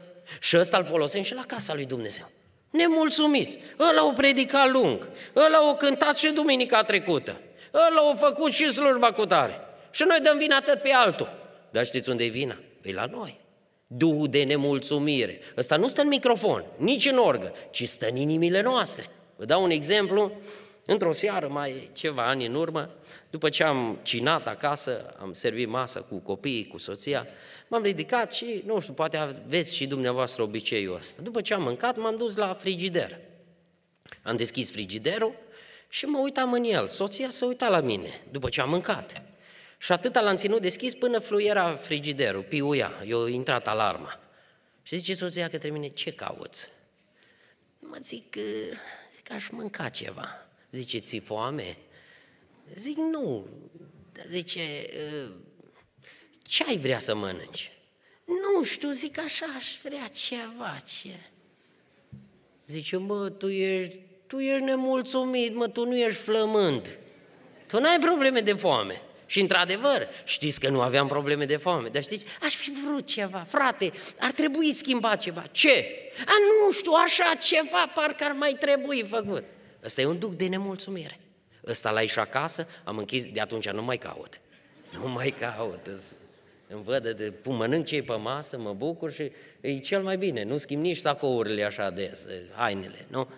și ăsta-l folosim și la casa lui Dumnezeu. Nemulțumiți. Ăla o predica lung, ăla o cântat și duminica trecută, ăla o făcut și slujba cu tare. Și noi dăm vina atât pe altul. Dar știți unde e vina? E la noi. Duhul de nemulțumire. Ăsta nu stă în microfon, nici în orgă, ci stă în inimile noastre. Vă dau un exemplu Într-o seară, mai ceva ani în urmă, după ce am cinat acasă, am servit masă cu copiii, cu soția, m-am ridicat și, nu știu, poate aveți și dumneavoastră obiceiul ăsta. După ce am mâncat, m-am dus la frigider. Am deschis frigiderul și mă uitam în el. Soția se uita la mine după ce am mâncat. Și atâta l-am ținut deschis până fluiera frigiderul, piuia, eu intrat alarma. Și zice soția către mine, ce cauți? Mă zic că zic, aș mânca ceva. Zice, ți foame? Zic, nu. Zice, uh, ce ai vrea să mănânci? Nu știu, zic așa, aș vrea ceva, ce... Zice, mă, tu ești, tu ești nemulțumit, mă, tu nu ești flământ. Tu n-ai probleme de foame. Și într-adevăr, știți că nu aveam probleme de foame, dar știți, aș fi vrut ceva, frate, ar trebui schimbat ceva. Ce? A, nu știu, așa ceva, parcă ar mai trebui făcut. Ăsta e un duc de nemulțumire. Ăsta la și acasă, am închis, de atunci nu mai caut. Nu mai caut. Îmi văd, de, mănânc ce pe masă, mă bucur și e cel mai bine. Nu schimb nici sacourile așa de, hainele, nu?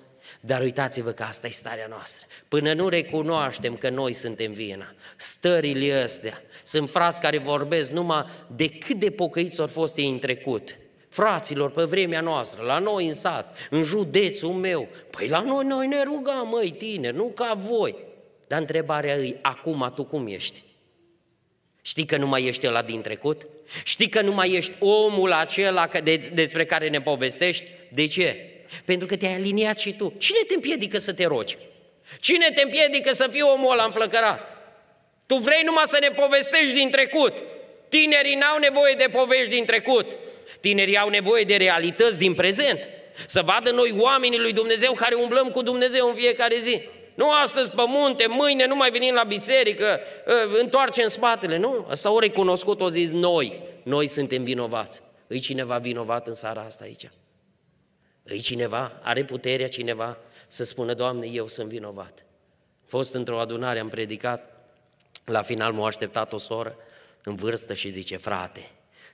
Dar uitați-vă că asta e starea noastră. Până nu recunoaștem că noi suntem vina, stările astea, sunt frați care vorbesc numai de cât de pocăiți au fost ei în trecut – fraților pe vremea noastră, la noi în sat, în județul meu. Păi la noi, noi ne rugam, măi, tineri, nu ca voi. Dar întrebarea îi, acum tu cum ești? Știi că nu mai ești la din trecut? Știi că nu mai ești omul acela de, despre care ne povestești? De ce? Pentru că te-ai aliniat și tu. Cine te împiedică să te rogi? Cine te împiedică să fii omul ăla înflăcărat? Tu vrei numai să ne povestești din trecut. Tinerii n-au nevoie de povești din trecut. Tinerii au nevoie de realități din prezent. Să vadă noi oamenii lui Dumnezeu care umblăm cu Dumnezeu în fiecare zi. Nu astăzi pe munte, mâine nu mai venim la biserică, ă, întoarcem spatele. Nu, asta o recunoscut, o zis noi. Noi suntem vinovați. Îi cineva vinovat în seara asta aici? Îi cineva? Are puterea cineva să spună, Doamne, eu sunt vinovat. Fost într-o adunare, am predicat, la final m-a așteptat o soră în vârstă și zice, frate,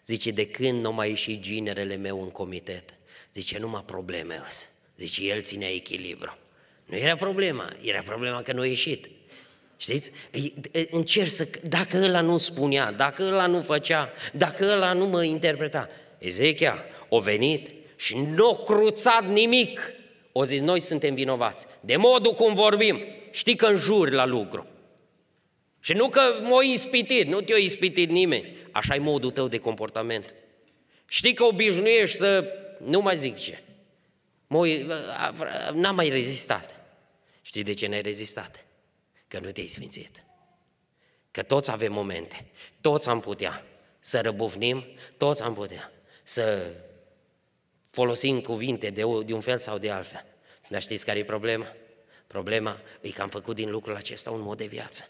Zice, de când nu mai ieși ginerele meu în comitet? Zice, mă probleme Zice, el ținea echilibru. Nu era problema, era problema că nu a ieșit. Știți? Încerc să... Dacă ăla nu spunea, dacă ăla nu făcea, dacă ăla nu mă interpreta. Ezechia o venit și nu a cruțat nimic. O zis, noi suntem vinovați. De modul cum vorbim, știi că în jur la lucru. Și nu că m o ispitit, nu te o ispitit nimeni. așa e modul tău de comportament. Știi că obișnuiești să... Nu mai zic ce. N-am mai rezistat. Știi de ce n-ai rezistat? Că nu te-ai sfințit. Că toți avem momente. Toți am putea să răbufnim, toți am putea să folosim cuvinte de, de un fel sau de altfel. Dar știți care e problema? Problema e că am făcut din lucrul acesta un mod de viață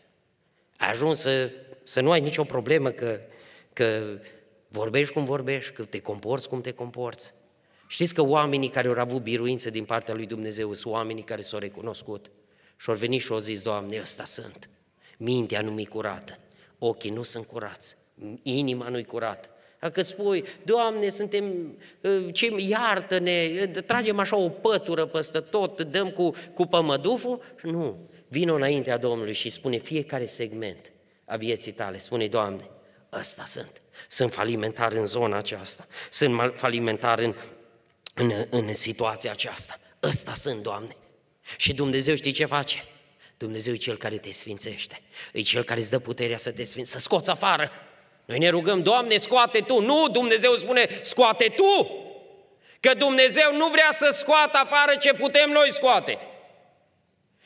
ajuns să, să nu ai nicio problemă că, că vorbești cum vorbești, că te comporți cum te comporți. Știți că oamenii care au avut biruință din partea lui Dumnezeu sunt oamenii care s-au recunoscut și au venit și au zis, Doamne, ăsta sunt. Mintea nu-mi curată, ochii nu sunt curați, inima nu-i curată. Dacă spui, Doamne, suntem, ă, ce iartă-ne, ă, tragem așa o pătură peste tot, dăm cu, cu pămăduful, nu. Vino înaintea Domnului și spune fiecare segment a vieții tale, spune, Doamne, ăsta sunt. Sunt falimentar în zona aceasta, sunt falimentar în, în, în situația aceasta. Ăsta sunt, Doamne. Și Dumnezeu știi ce face? Dumnezeu e Cel care te sfințește, e Cel care îți dă puterea să te sfințești, să scoți afară. Noi ne rugăm, Doamne, scoate Tu! Nu, Dumnezeu spune, scoate Tu! Că Dumnezeu nu vrea să scoată afară ce putem noi scoate.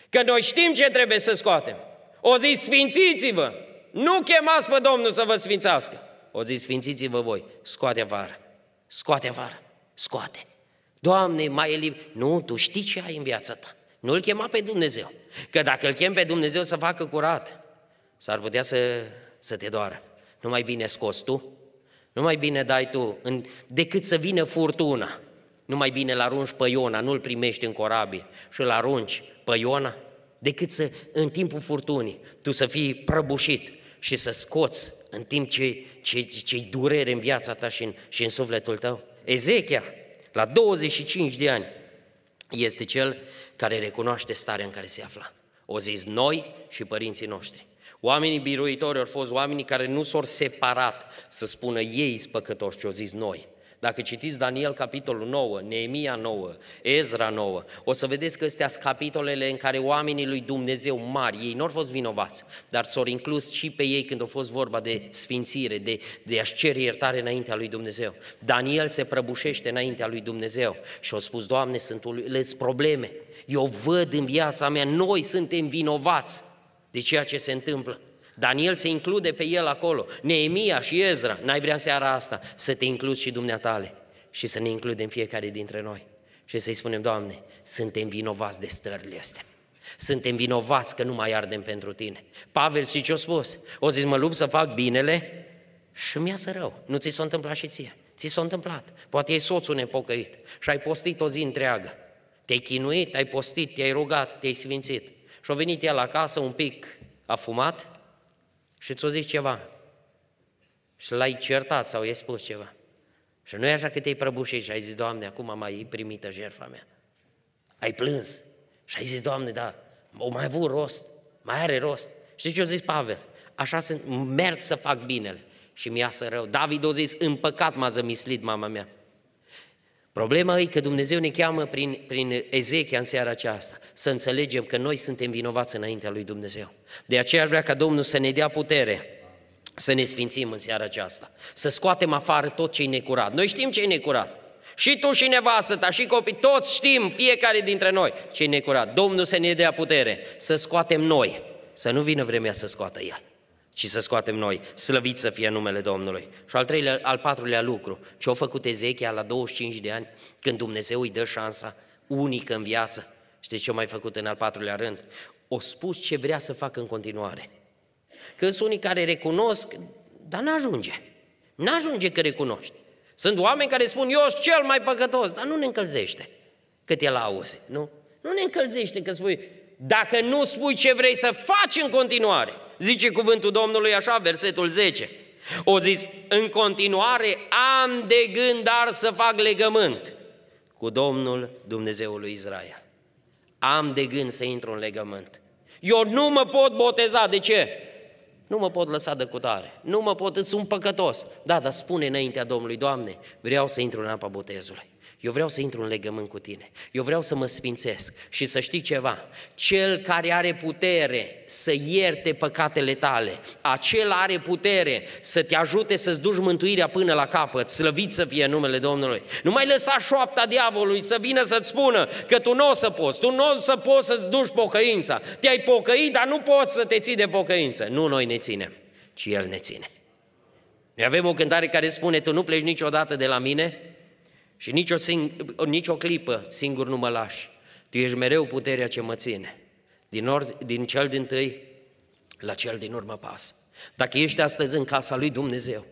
Că noi știm ce trebuie să scoatem. O zi sfințiți-vă! Nu chemați pe Domnul să vă sfințească. O zi sfințiți-vă voi, scoate vară, scoate vară, scoate. Doamne, mai e liber. Nu, tu știi ce ai în viața ta. Nu-L chema pe Dumnezeu. Că dacă îl chem pe Dumnezeu să facă curat, s-ar putea să, să te doară. Nu mai bine scos tu, nu mai bine dai tu, în, decât să vină furtuna nu mai bine îl arunci pe Iona, nu-l primești în corabie și îl arunci pe Iona, decât să, în timpul furtunii, tu să fii prăbușit și să scoți în timp ce, ce, ce durere în viața ta și în, și în sufletul tău. Ezechia, la 25 de ani, este cel care recunoaște starea în care se afla. O zis noi și părinții noștri. Oamenii biruitori au fost oamenii care nu s-au separat să spună ei spăcătoși, ce au zis noi. Dacă citiți Daniel capitolul 9, Neemia 9, Ezra 9, o să vedeți că astea sunt capitolele în care oamenii lui Dumnezeu mari, ei nu au fost vinovați, dar s-au inclus și pe ei când a fost vorba de sfințire, de, de a-și cere iertare înaintea lui Dumnezeu. Daniel se prăbușește înaintea lui Dumnezeu și au spus, Doamne, sunt probleme, eu văd în viața mea, noi suntem vinovați de ceea ce se întâmplă. Daniel se include pe el acolo. Neemia și Ezra, n-ai vrea în seara asta să te includi și dumneatale și să ne includem fiecare dintre noi și să-i spunem, Doamne, suntem vinovați de stările astea. Suntem vinovați că nu mai ardem pentru Tine. Pavel și ce o spus? O zis, mă lupt să fac binele și mi să rău. Nu ți s-a întâmplat și ție. Ți s-a întâmplat. Poate e soțul nepocăit și ai postit o zi întreagă. Te-ai chinuit, ai postit, te-ai rugat, te-ai sfințit. Și a venit el acasă un pic, afumat și ți-o zici ceva și l-ai certat sau i-ai spus ceva. Și nu e așa că te-ai prăbușit și ai zis, Doamne, acum am mai primită jertfa mea. Ai plâns și ai zis, Doamne, da, o mai avut rost, mai are rost. Știi ce a zis Pavel? Așa sunt, merg să fac binele și mi să rău. David a zis, în păcat m-a zămislit mama mea. Problema e că Dumnezeu ne cheamă prin, prin Ezechia în seara aceasta să înțelegem că noi suntem vinovați înaintea lui Dumnezeu. De aceea vrea ca Domnul să ne dea putere să ne sfințim în seara aceasta, să scoatem afară tot ce e necurat. Noi știm ce e necurat. Și tu și nevastă ta, și copii, toți știm, fiecare dintre noi ce e necurat. Domnul să ne dea putere să scoatem noi, să nu vină vremea să scoată El și să scoatem noi. Slăvit să fie numele Domnului. Și al, treilea, al patrulea lucru, ce a făcut Ezechia la 25 de ani, când Dumnezeu îi dă șansa unică în viață. Știți ce a mai făcut în al patrulea rând? O spus ce vrea să facă în continuare. Că sunt unii care recunosc, dar n-ajunge. N-ajunge că recunoști. Sunt oameni care spun, eu sunt cel mai păcătos, dar nu ne încălzește cât el auzi, nu? Nu ne încălzește că spui, dacă nu spui ce vrei să faci în continuare, Zice cuvântul Domnului așa, versetul 10. O zis, în continuare am de gând dar să fac legământ cu Domnul Dumnezeul Israel. Am de gând să intru în legământ. Eu nu mă pot boteza, de ce? Nu mă pot lăsa de cutare, nu mă pot, sunt păcătos. Da, dar spune înaintea Domnului, Doamne, vreau să intru în apa botezului. Eu vreau să intru în legământ cu tine. Eu vreau să mă sfințesc și să știi ceva. Cel care are putere să ierte păcatele tale, acel are putere să te ajute să-ți duci mântuirea până la capăt, slăvit să fie numele Domnului. Nu mai lăsa șoapta diavolului să vină să-ți spună că tu nu o să poți, tu nu o să poți să-ți duci pocăința. Te-ai pocăit, dar nu poți să te ții de pocăință. Nu noi ne ținem, ci El ne ține. Noi avem o cântare care spune, tu nu pleci niciodată de la mine, și nici o, sing- nici o clipă singur nu mă lași. Tu ești mereu puterea ce mă ține. Din, or- din cel din tâi la cel din urmă pas. Dacă ești astăzi în casa lui Dumnezeu,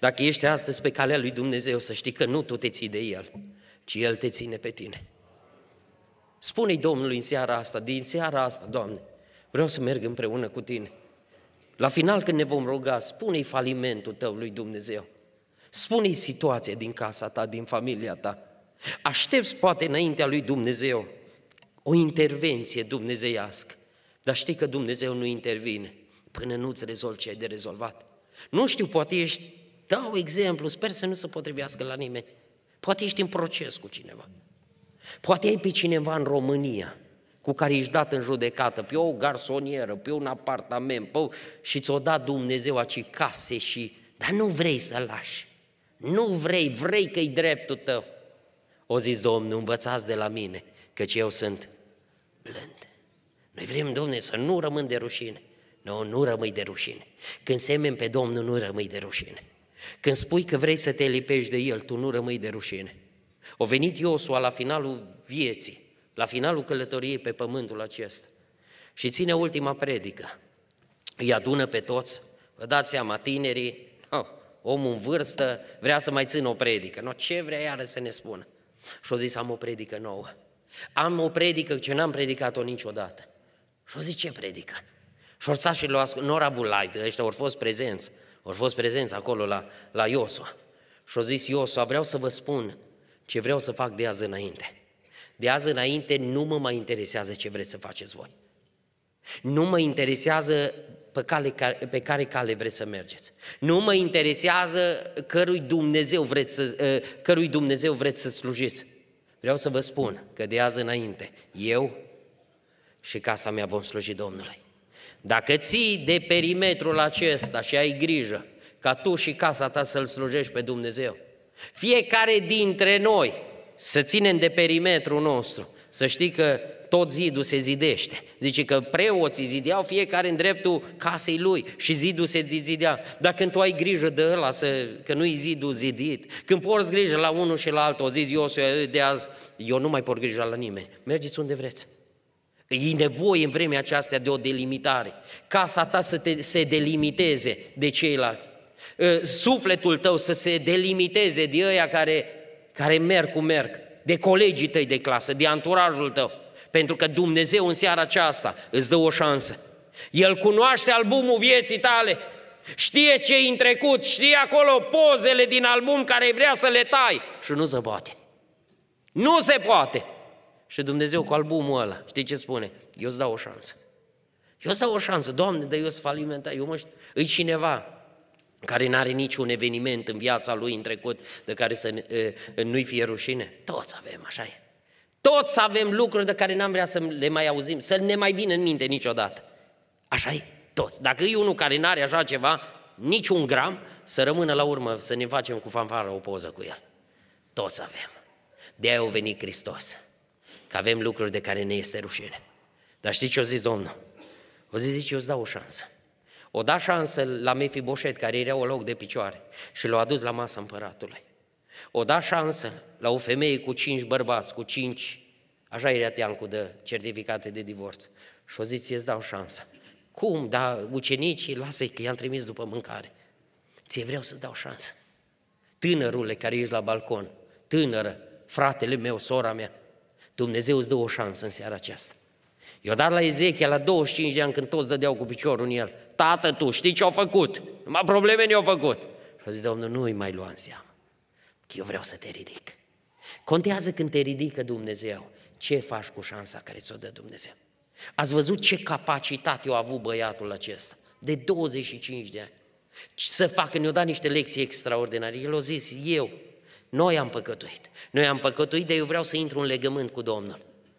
dacă ești astăzi pe calea lui Dumnezeu, să știi că nu tu te ții de El, ci El te ține pe tine. Spune-i Domnului în seara asta, din seara asta, Doamne, vreau să merg împreună cu Tine. La final, când ne vom ruga, spune-i falimentul tău lui Dumnezeu. Spune-i situația din casa ta, din familia ta. Aștepți poate înaintea lui Dumnezeu o intervenție dumnezeiască, dar știi că Dumnezeu nu intervine până nu-ți rezolvi ce ai de rezolvat. Nu știu, poate ești, dau exemplu, sper să nu se potrivească la nimeni, poate ești în proces cu cineva, poate ai pe cineva în România, cu care ești dat în judecată, pe o garsonieră, pe un apartament, pe... și ți-o dat Dumnezeu aci case și... Dar nu vrei să lași. Nu vrei, vrei că-i dreptul tău. O zis Domnul, învățați de la mine, căci eu sunt blând. Noi vrem, Domne, să nu rămân de rușine. Nu, no, nu rămâi de rușine. Când semeni pe Domnul, nu rămâi de rușine. Când spui că vrei să te lipești de El, tu nu rămâi de rușine. O venit Iosua la finalul vieții, la finalul călătoriei pe pământul acesta și ține ultima predică. Îi adună pe toți, vă dați seama, tinerii, oh, omul în vârstă, vrea să mai țină o predică. No, ce vrea iară să ne spună? Și-o zis, am o predică nouă. Am o predică ce n-am predicat-o niciodată. Și-o zis, ce predică? Și orțașii nu au avut live, ăștia au fost prezenți. Au fost prezenți acolo la, la Iosua. Și o zis Iosua, vreau să vă spun ce vreau să fac de azi înainte. De azi înainte nu mă mai interesează ce vreți să faceți voi. Nu mă interesează pe, care pe care cale vreți să mergeți. Nu mă interesează cărui Dumnezeu vreți să, ă, cărui Dumnezeu vreți să slujiți. Vreau să vă spun că de azi înainte, eu și casa mea vom sluji Domnului. Dacă ții de perimetrul acesta și ai grijă ca tu și casa ta să-L slujești pe Dumnezeu, fiecare dintre noi să ținem de perimetrul nostru, să știi că tot zidul se zidește. Zice că preoții zideau fiecare în dreptul casei lui și zidul se zidea. Dar când tu ai grijă de ăla, să, că nu-i zidul zidit, când porți grijă la unul și la altul, zici, eu de azi, eu nu mai port grijă la nimeni, mergeți unde vreți. E nevoie în vremea aceasta de o delimitare. Casa ta să te, se delimiteze de ceilalți. Ă, sufletul tău să se delimiteze de ăia care, care merg cu merg, de colegii tăi de clasă, de anturajul tău. Pentru că Dumnezeu în seara aceasta îți dă o șansă. El cunoaște albumul vieții tale. Știe ce în trecut, știe acolo pozele din album care vrea să le tai și nu se poate. Nu se poate. Și Dumnezeu cu albumul ăla, știi ce spune? Eu îți dau o șansă. Eu îți dau o șansă, Doamne, dar eu sunt falimentat, eu mă știu. E cineva care nu are niciun eveniment în viața lui în trecut de care să nu-i fie rușine. Toți avem, așa e. Toți avem lucruri de care n-am vrea să le mai auzim, să ne mai vină în minte niciodată. Așa e, toți. Dacă e unul care n-are așa ceva, niciun gram, să rămână la urmă, să ne facem cu fanfară o poză cu el. Toți avem. De-aia a venit Hristos. Că avem lucruri de care ne este rușine. Dar știți ce o zis Domnul? O zis, zice, eu îți dau o șansă. O da șansă la Mefiboset, care era o loc de picioare, și l-a adus la masa împăratului. O da șansă la o femeie cu cinci bărbați, cu cinci, așa era Teancu de certificate de divorț. Și o zice, îți dau șansă. Cum? Da, ucenicii, lasă-i că i-am trimis după mâncare. Ți-e vreau să dau șansă. Tânărule care ești la balcon, tânără, fratele meu, sora mea, Dumnezeu îți dă o șansă în seara aceasta. I-a dat la Ezechia la 25 de ani când toți dădeau cu piciorul în el. Tată, tu știi ce-au făcut? Mai probleme ne-au făcut. Și a zis, Domnul, nu-i mai lua în seamă. Eu vreau să te ridic. Contează când te ridică Dumnezeu, ce faci cu șansa care ți-o dă Dumnezeu. Ați văzut ce capacitate a avut băiatul acesta de 25 de ani. Să facă, ne-o dat niște lecții extraordinare. El a zis, eu, noi am păcătuit. Noi am păcătuit, dar eu vreau să intru în legământ cu Domnul.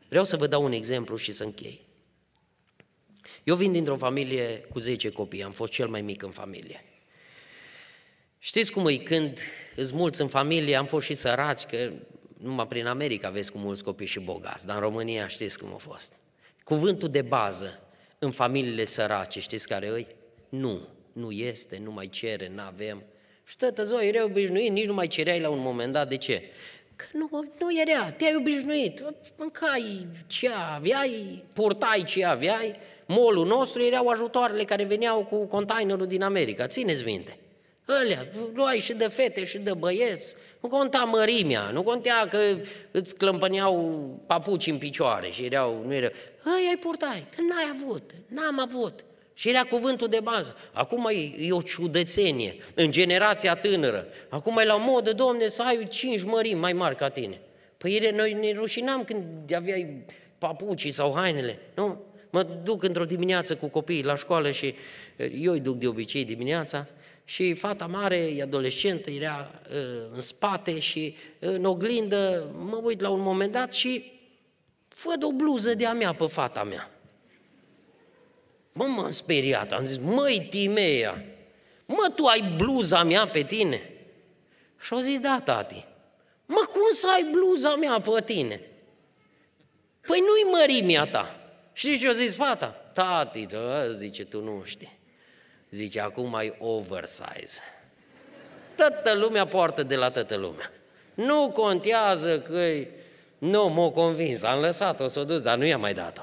Vreau să vă dau un exemplu și să închei. Eu vin dintr-o familie cu 10 copii, am fost cel mai mic în familie. Știți cum e când îți mulți în familie, am fost și săraci, că numai prin America vezi cu mulți copii și bogați, dar în România știți cum a fost. Cuvântul de bază în familiile sărace, știți care îi? Nu, nu este, nu mai cere, nu avem. Și tătă zoi, erai obișnuit, nici nu mai cereai la un moment dat, de ce? Că nu, nu era, te-ai obișnuit, mâncai ce aveai, portai ce aveai, molul nostru erau ajutoarele care veneau cu containerul din America, țineți minte. Ălea, luai și de fete și de băieți, nu conta mărimea, nu contea că îți clămpăneau papuci în picioare și erau, nu era, ai, ai purtai, că n-ai avut, n-am avut. Și era cuvântul de bază. Acum e, e o ciudățenie în generația tânără. Acum e la modă, domne, să ai cinci mări mai mari ca tine. Păi noi ne rușinam când aveai papucii sau hainele, nu? Mă duc într-o dimineață cu copiii la școală și eh, eu îi duc de obicei dimineața și fata mare, e adolescentă, era ă, în spate și ă, în oglindă mă uit la un moment dat și văd o bluză de-a mea pe fata mea. Mă, m-am speriat, am zis, măi, Timea, mă, tu ai bluza mea pe tine? și o zis, da, tati. Mă, cum să ai bluza mea pe tine? Păi nu-i mărimea ta. Știi ce a zis fata? Tati, tă, da, zice, tu nu știi. Zice, acum mai oversize. Toată lumea poartă de la toată lumea. Nu contează că Nu, m o convins, am lăsat-o, s-o dus, dar nu i-am mai dat-o.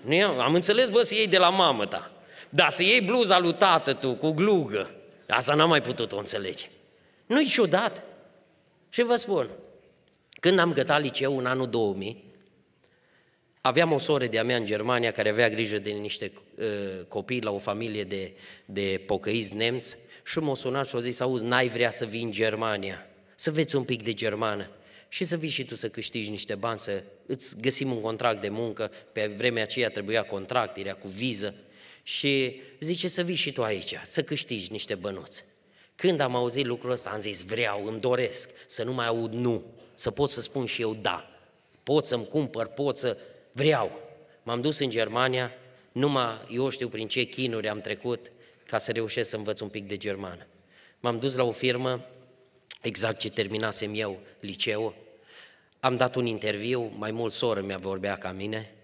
Nu i-am, am înțeles, bă, să iei de la mamă ta. Dar să iei bluza lui tată tu, cu glugă, asta n-am mai putut-o înțelege. Nu-i ciudat? Și vă spun, când am gătat liceul în anul 2000, Aveam o soră de-a mea în Germania care avea grijă de niște uh, copii la o familie de, de pocăiți nemți și m-a sunat și a zis, auzi, n-ai vrea să vii în Germania, să veți un pic de germană și să vii și tu să câștigi niște bani, să îți găsim un contract de muncă, pe vremea aceea trebuia contract, era cu viză și zice să vii și tu aici, să câștigi niște bănuți. Când am auzit lucrul ăsta, am zis, vreau, îmi doresc să nu mai aud nu, să pot să spun și eu da. Pot să-mi cumpăr, pot să vreau. M-am dus în Germania, numai eu știu prin ce chinuri am trecut ca să reușesc să învăț un pic de germană. M-am dus la o firmă, exact ce terminasem eu liceu, am dat un interviu, mai mult soră mi-a vorbea ca mine,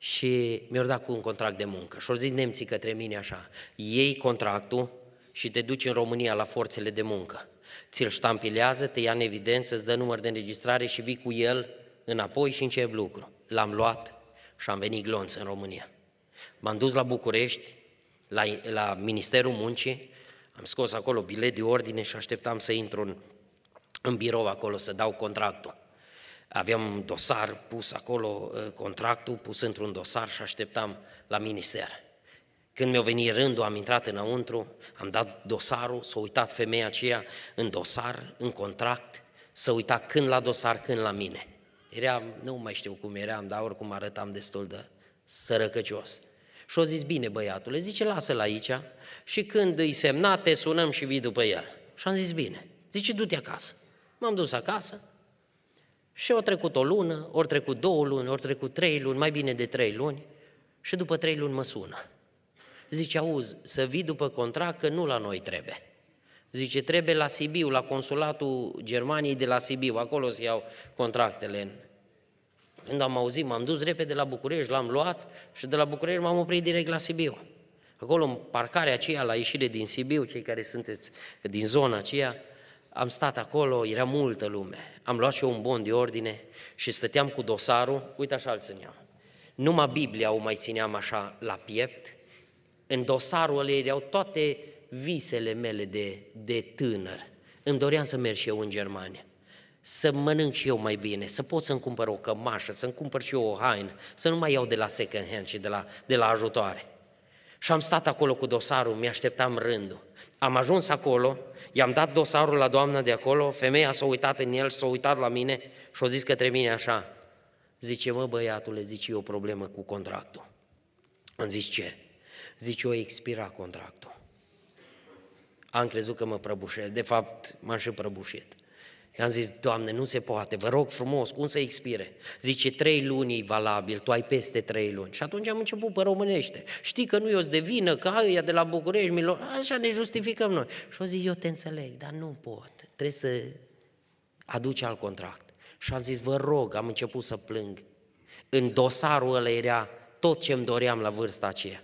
și mi-au dat cu un contract de muncă. Și au zis nemții către mine așa, iei contractul și te duci în România la forțele de muncă. Ți-l ștampilează, te ia în evidență, îți dă număr de înregistrare și vii cu el înapoi și începi lucrul l-am luat și am venit glonț în România. M-am dus la București, la, la Ministerul Muncii, am scos acolo bilet de ordine și așteptam să intru în, în birou acolo să dau contractul. Aveam un dosar pus acolo, ă, contractul pus într-un dosar și așteptam la minister. Când mi-a venit rândul, am intrat înăuntru, am dat dosarul, s-a uitat femeia aceea în dosar, în contract, s-a uitat când la dosar, când la mine – Eram, nu mai știu cum eram, dar oricum arătam destul de sărăcăcios. Și-o zis, bine băiatul, le zice, lasă-l aici și când îi semna, te sunăm și vii după el. Și am zis, bine. Zice, du-te acasă. M-am dus acasă și au trecut o lună, ori trecut două luni, ori trecut trei luni, mai bine de trei luni și după trei luni mă sună. Zice, auzi, să vii după contract că nu la noi trebuie. Zice, trebuie la Sibiu, la consulatul Germaniei de la Sibiu, acolo se iau contractele. Când am auzit, m-am dus repede la București, l-am luat și de la București m-am oprit direct la Sibiu. Acolo, în parcarea aceea, la ieșire din Sibiu, cei care sunteți din zona aceea, am stat acolo, era multă lume. Am luat și eu un bon de ordine și stăteam cu dosarul, uite așa îl țineam. Numai Biblia o mai țineam așa la piept, în dosarul ăla erau toate visele mele de, de tânăr. Îmi doream să merg și eu în Germania, să mănânc și eu mai bine, să pot să-mi cumpăr o cămașă, să-mi cumpăr și eu o haină, să nu mai iau de la second hand și de la, de la ajutoare. Și am stat acolo cu dosarul, mi-așteptam rândul. Am ajuns acolo, i-am dat dosarul la doamna de acolo, femeia s-a uitat în el, s-a uitat la mine și a zis către mine așa, zice, mă băiatule, zice, e o problemă cu contractul. Am zis, ce? Zice, o expira contractul am crezut că mă prăbușesc, de fapt m-am și prăbușit. Și am zis, Doamne, nu se poate, vă rog frumos, cum să expire? Zice, trei luni e valabil, tu ai peste trei luni. Și atunci am început pe românește. Știi că nu eu de vină, că aia de la București, mi așa ne justificăm noi. Și o zic, eu te înțeleg, dar nu pot, trebuie să aduci al contract. Și am zis, vă rog, am început să plâng. În dosarul ăla era tot ce-mi doream la vârsta aceea.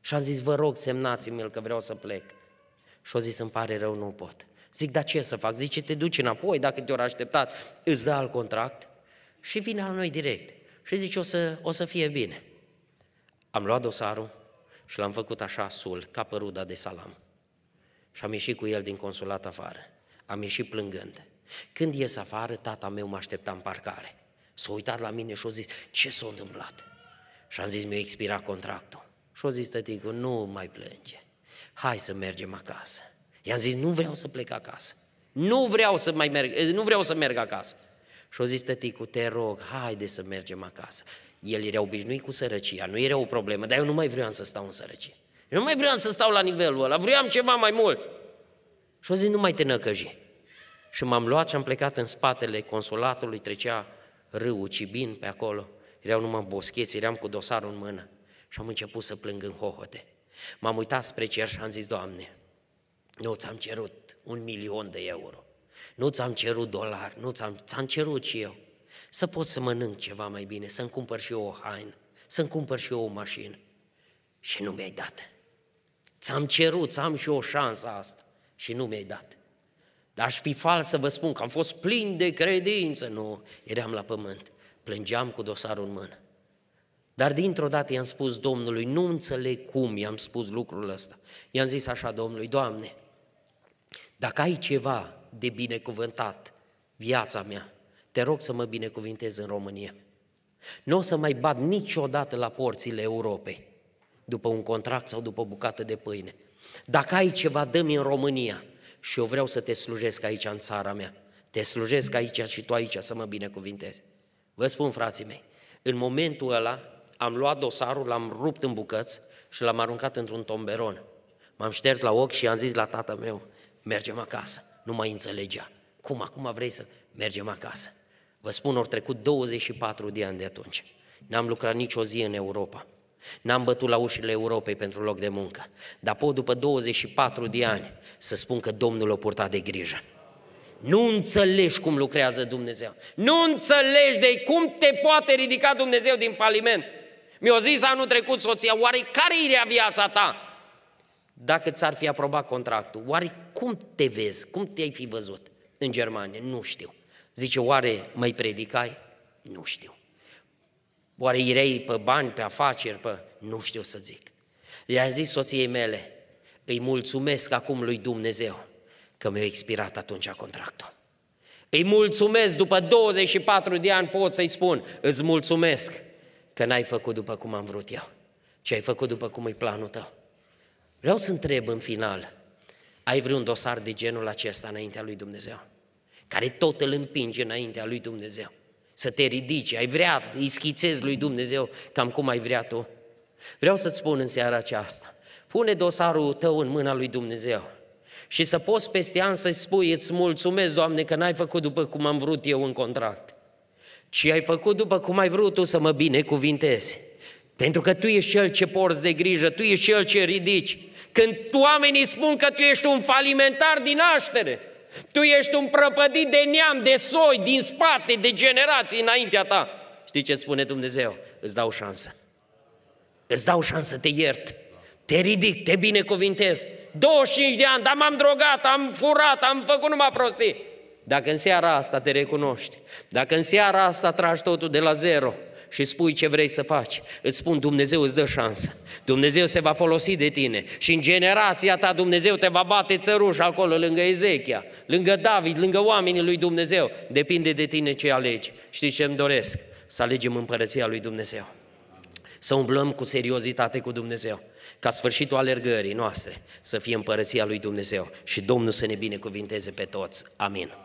Și am zis, vă rog, semnați-mi-l că vreau să plec. Și o zis, îmi pare rău, nu pot. Zic, dar ce să fac? Zice, te duci înapoi, dacă te-au așteptat, îți dă alt contract și vine la noi direct. Și zice, o să, o să fie bine. Am luat dosarul și l-am făcut așa sul, ca păruda de salam. Și am ieșit cu el din consulat afară. Am ieșit plângând. Când ies afară, tata meu mă aștepta în parcare. S-a uitat la mine și a zis, ce s-a întâmplat? Și am zis, mi-a expirat contractul. Și a zis tăticu, nu mai plânge hai să mergem acasă. I-am zis, nu vreau să plec acasă. Nu vreau să mai merg, nu vreau să merg acasă. Și o zis, tăticu, te rog, haide să mergem acasă. El era obișnuit cu sărăcia, nu era o problemă, dar eu nu mai vreau să stau în sărăcie. Eu nu mai vreau să stau la nivelul ăla, vreau ceva mai mult. Și o zis, nu mai te năcăji. Și m-am luat și am plecat în spatele consulatului, trecea râul Cibin pe acolo, erau numai boscheți, eram cu dosarul în mână. Și am început să plâng în hohote. M-am uitat spre cer și am zis, Doamne, nu ți-am cerut un milion de euro, nu ți-am cerut dolar, nu ți-am, ți-am cerut și eu să pot să mănânc ceva mai bine, să-mi cumpăr și eu o haină, să-mi cumpăr și eu o mașină. Și nu mi-ai dat. Ți-am cerut să am și eu șansă asta și nu mi-ai dat. Dar aș fi fals să vă spun că am fost plin de credință. Nu, eram la pământ. Plângeam cu dosarul în mână. Dar dintr-o dată i-am spus Domnului, nu înțeleg cum i-am spus lucrul ăsta. I-am zis așa Domnului, Doamne, dacă ai ceva de binecuvântat viața mea, te rog să mă binecuvintez în România. Nu o să mai bat niciodată la porțile Europei după un contract sau după o bucată de pâine. Dacă ai ceva, dă-mi în România și eu vreau să te slujesc aici în țara mea. Te slujesc aici și tu aici să mă binecuvintezi. Vă spun, frații mei, în momentul ăla am luat dosarul, l-am rupt în bucăți și l-am aruncat într-un tomberon. M-am șters la ochi și am zis la tatăl meu, mergem acasă. Nu mai înțelegea. Cum, acum vrei să mergem acasă? Vă spun, au trecut 24 de ani de atunci. N-am lucrat nicio zi în Europa. N-am bătut la ușile Europei pentru loc de muncă. Dar pot după 24 de ani să spun că Domnul o purta de grijă. Nu înțelegi cum lucrează Dumnezeu. Nu înțelegi de cum te poate ridica Dumnezeu din faliment. Mi-a zis anul trecut soția, oare care e viața ta? Dacă ți-ar fi aprobat contractul, oare cum te vezi, cum te-ai fi văzut în Germania? Nu știu. Zice, oare mai predicai? Nu știu. Oare irei pe bani, pe afaceri, pe... Nu știu să zic. Le-a zis soției mele, îi mulțumesc acum lui Dumnezeu că mi-a expirat atunci contractul. Îi mulțumesc, după 24 de ani pot să-i spun, îți mulțumesc că n-ai făcut după cum am vrut eu, ci ai făcut după cum e planul tău. Vreau să întreb în final, ai vreun dosar de genul acesta înaintea lui Dumnezeu? Care tot îl împinge înaintea lui Dumnezeu. Să te ridici, ai vrea, îi schițezi lui Dumnezeu cam cum ai vrea tu. Vreau să-ți spun în seara aceasta, pune dosarul tău în mâna lui Dumnezeu și să poți peste an să-i spui, îți mulțumesc, Doamne, că n-ai făcut după cum am vrut eu în contract ci ai făcut după cum ai vrut tu să mă binecuvintezi. Pentru că tu ești cel ce porți de grijă, tu ești cel ce ridici. Când oamenii spun că tu ești un falimentar din naștere, tu ești un prăpădit de neam, de soi, din spate, de generații înaintea ta. Știi ce spune Dumnezeu? Îți dau șansă. Îți dau șansă, te iert, te ridic, te binecuvintez. 25 de ani, dar m-am drogat, am furat, am făcut numai prostii. Dacă în seara asta te recunoști, dacă în seara asta tragi totul de la zero și spui ce vrei să faci, îți spun Dumnezeu îți dă șansă. Dumnezeu se va folosi de tine și în generația ta Dumnezeu te va bate țăruș acolo lângă Ezechia, lângă David, lângă oamenii lui Dumnezeu. Depinde de tine ce alegi. Știi ce îmi doresc? Să alegem împărăția lui Dumnezeu. Să umblăm cu seriozitate cu Dumnezeu ca sfârșitul alergării noastre să fie împărăția lui Dumnezeu și Domnul să ne binecuvinteze pe toți. Amin.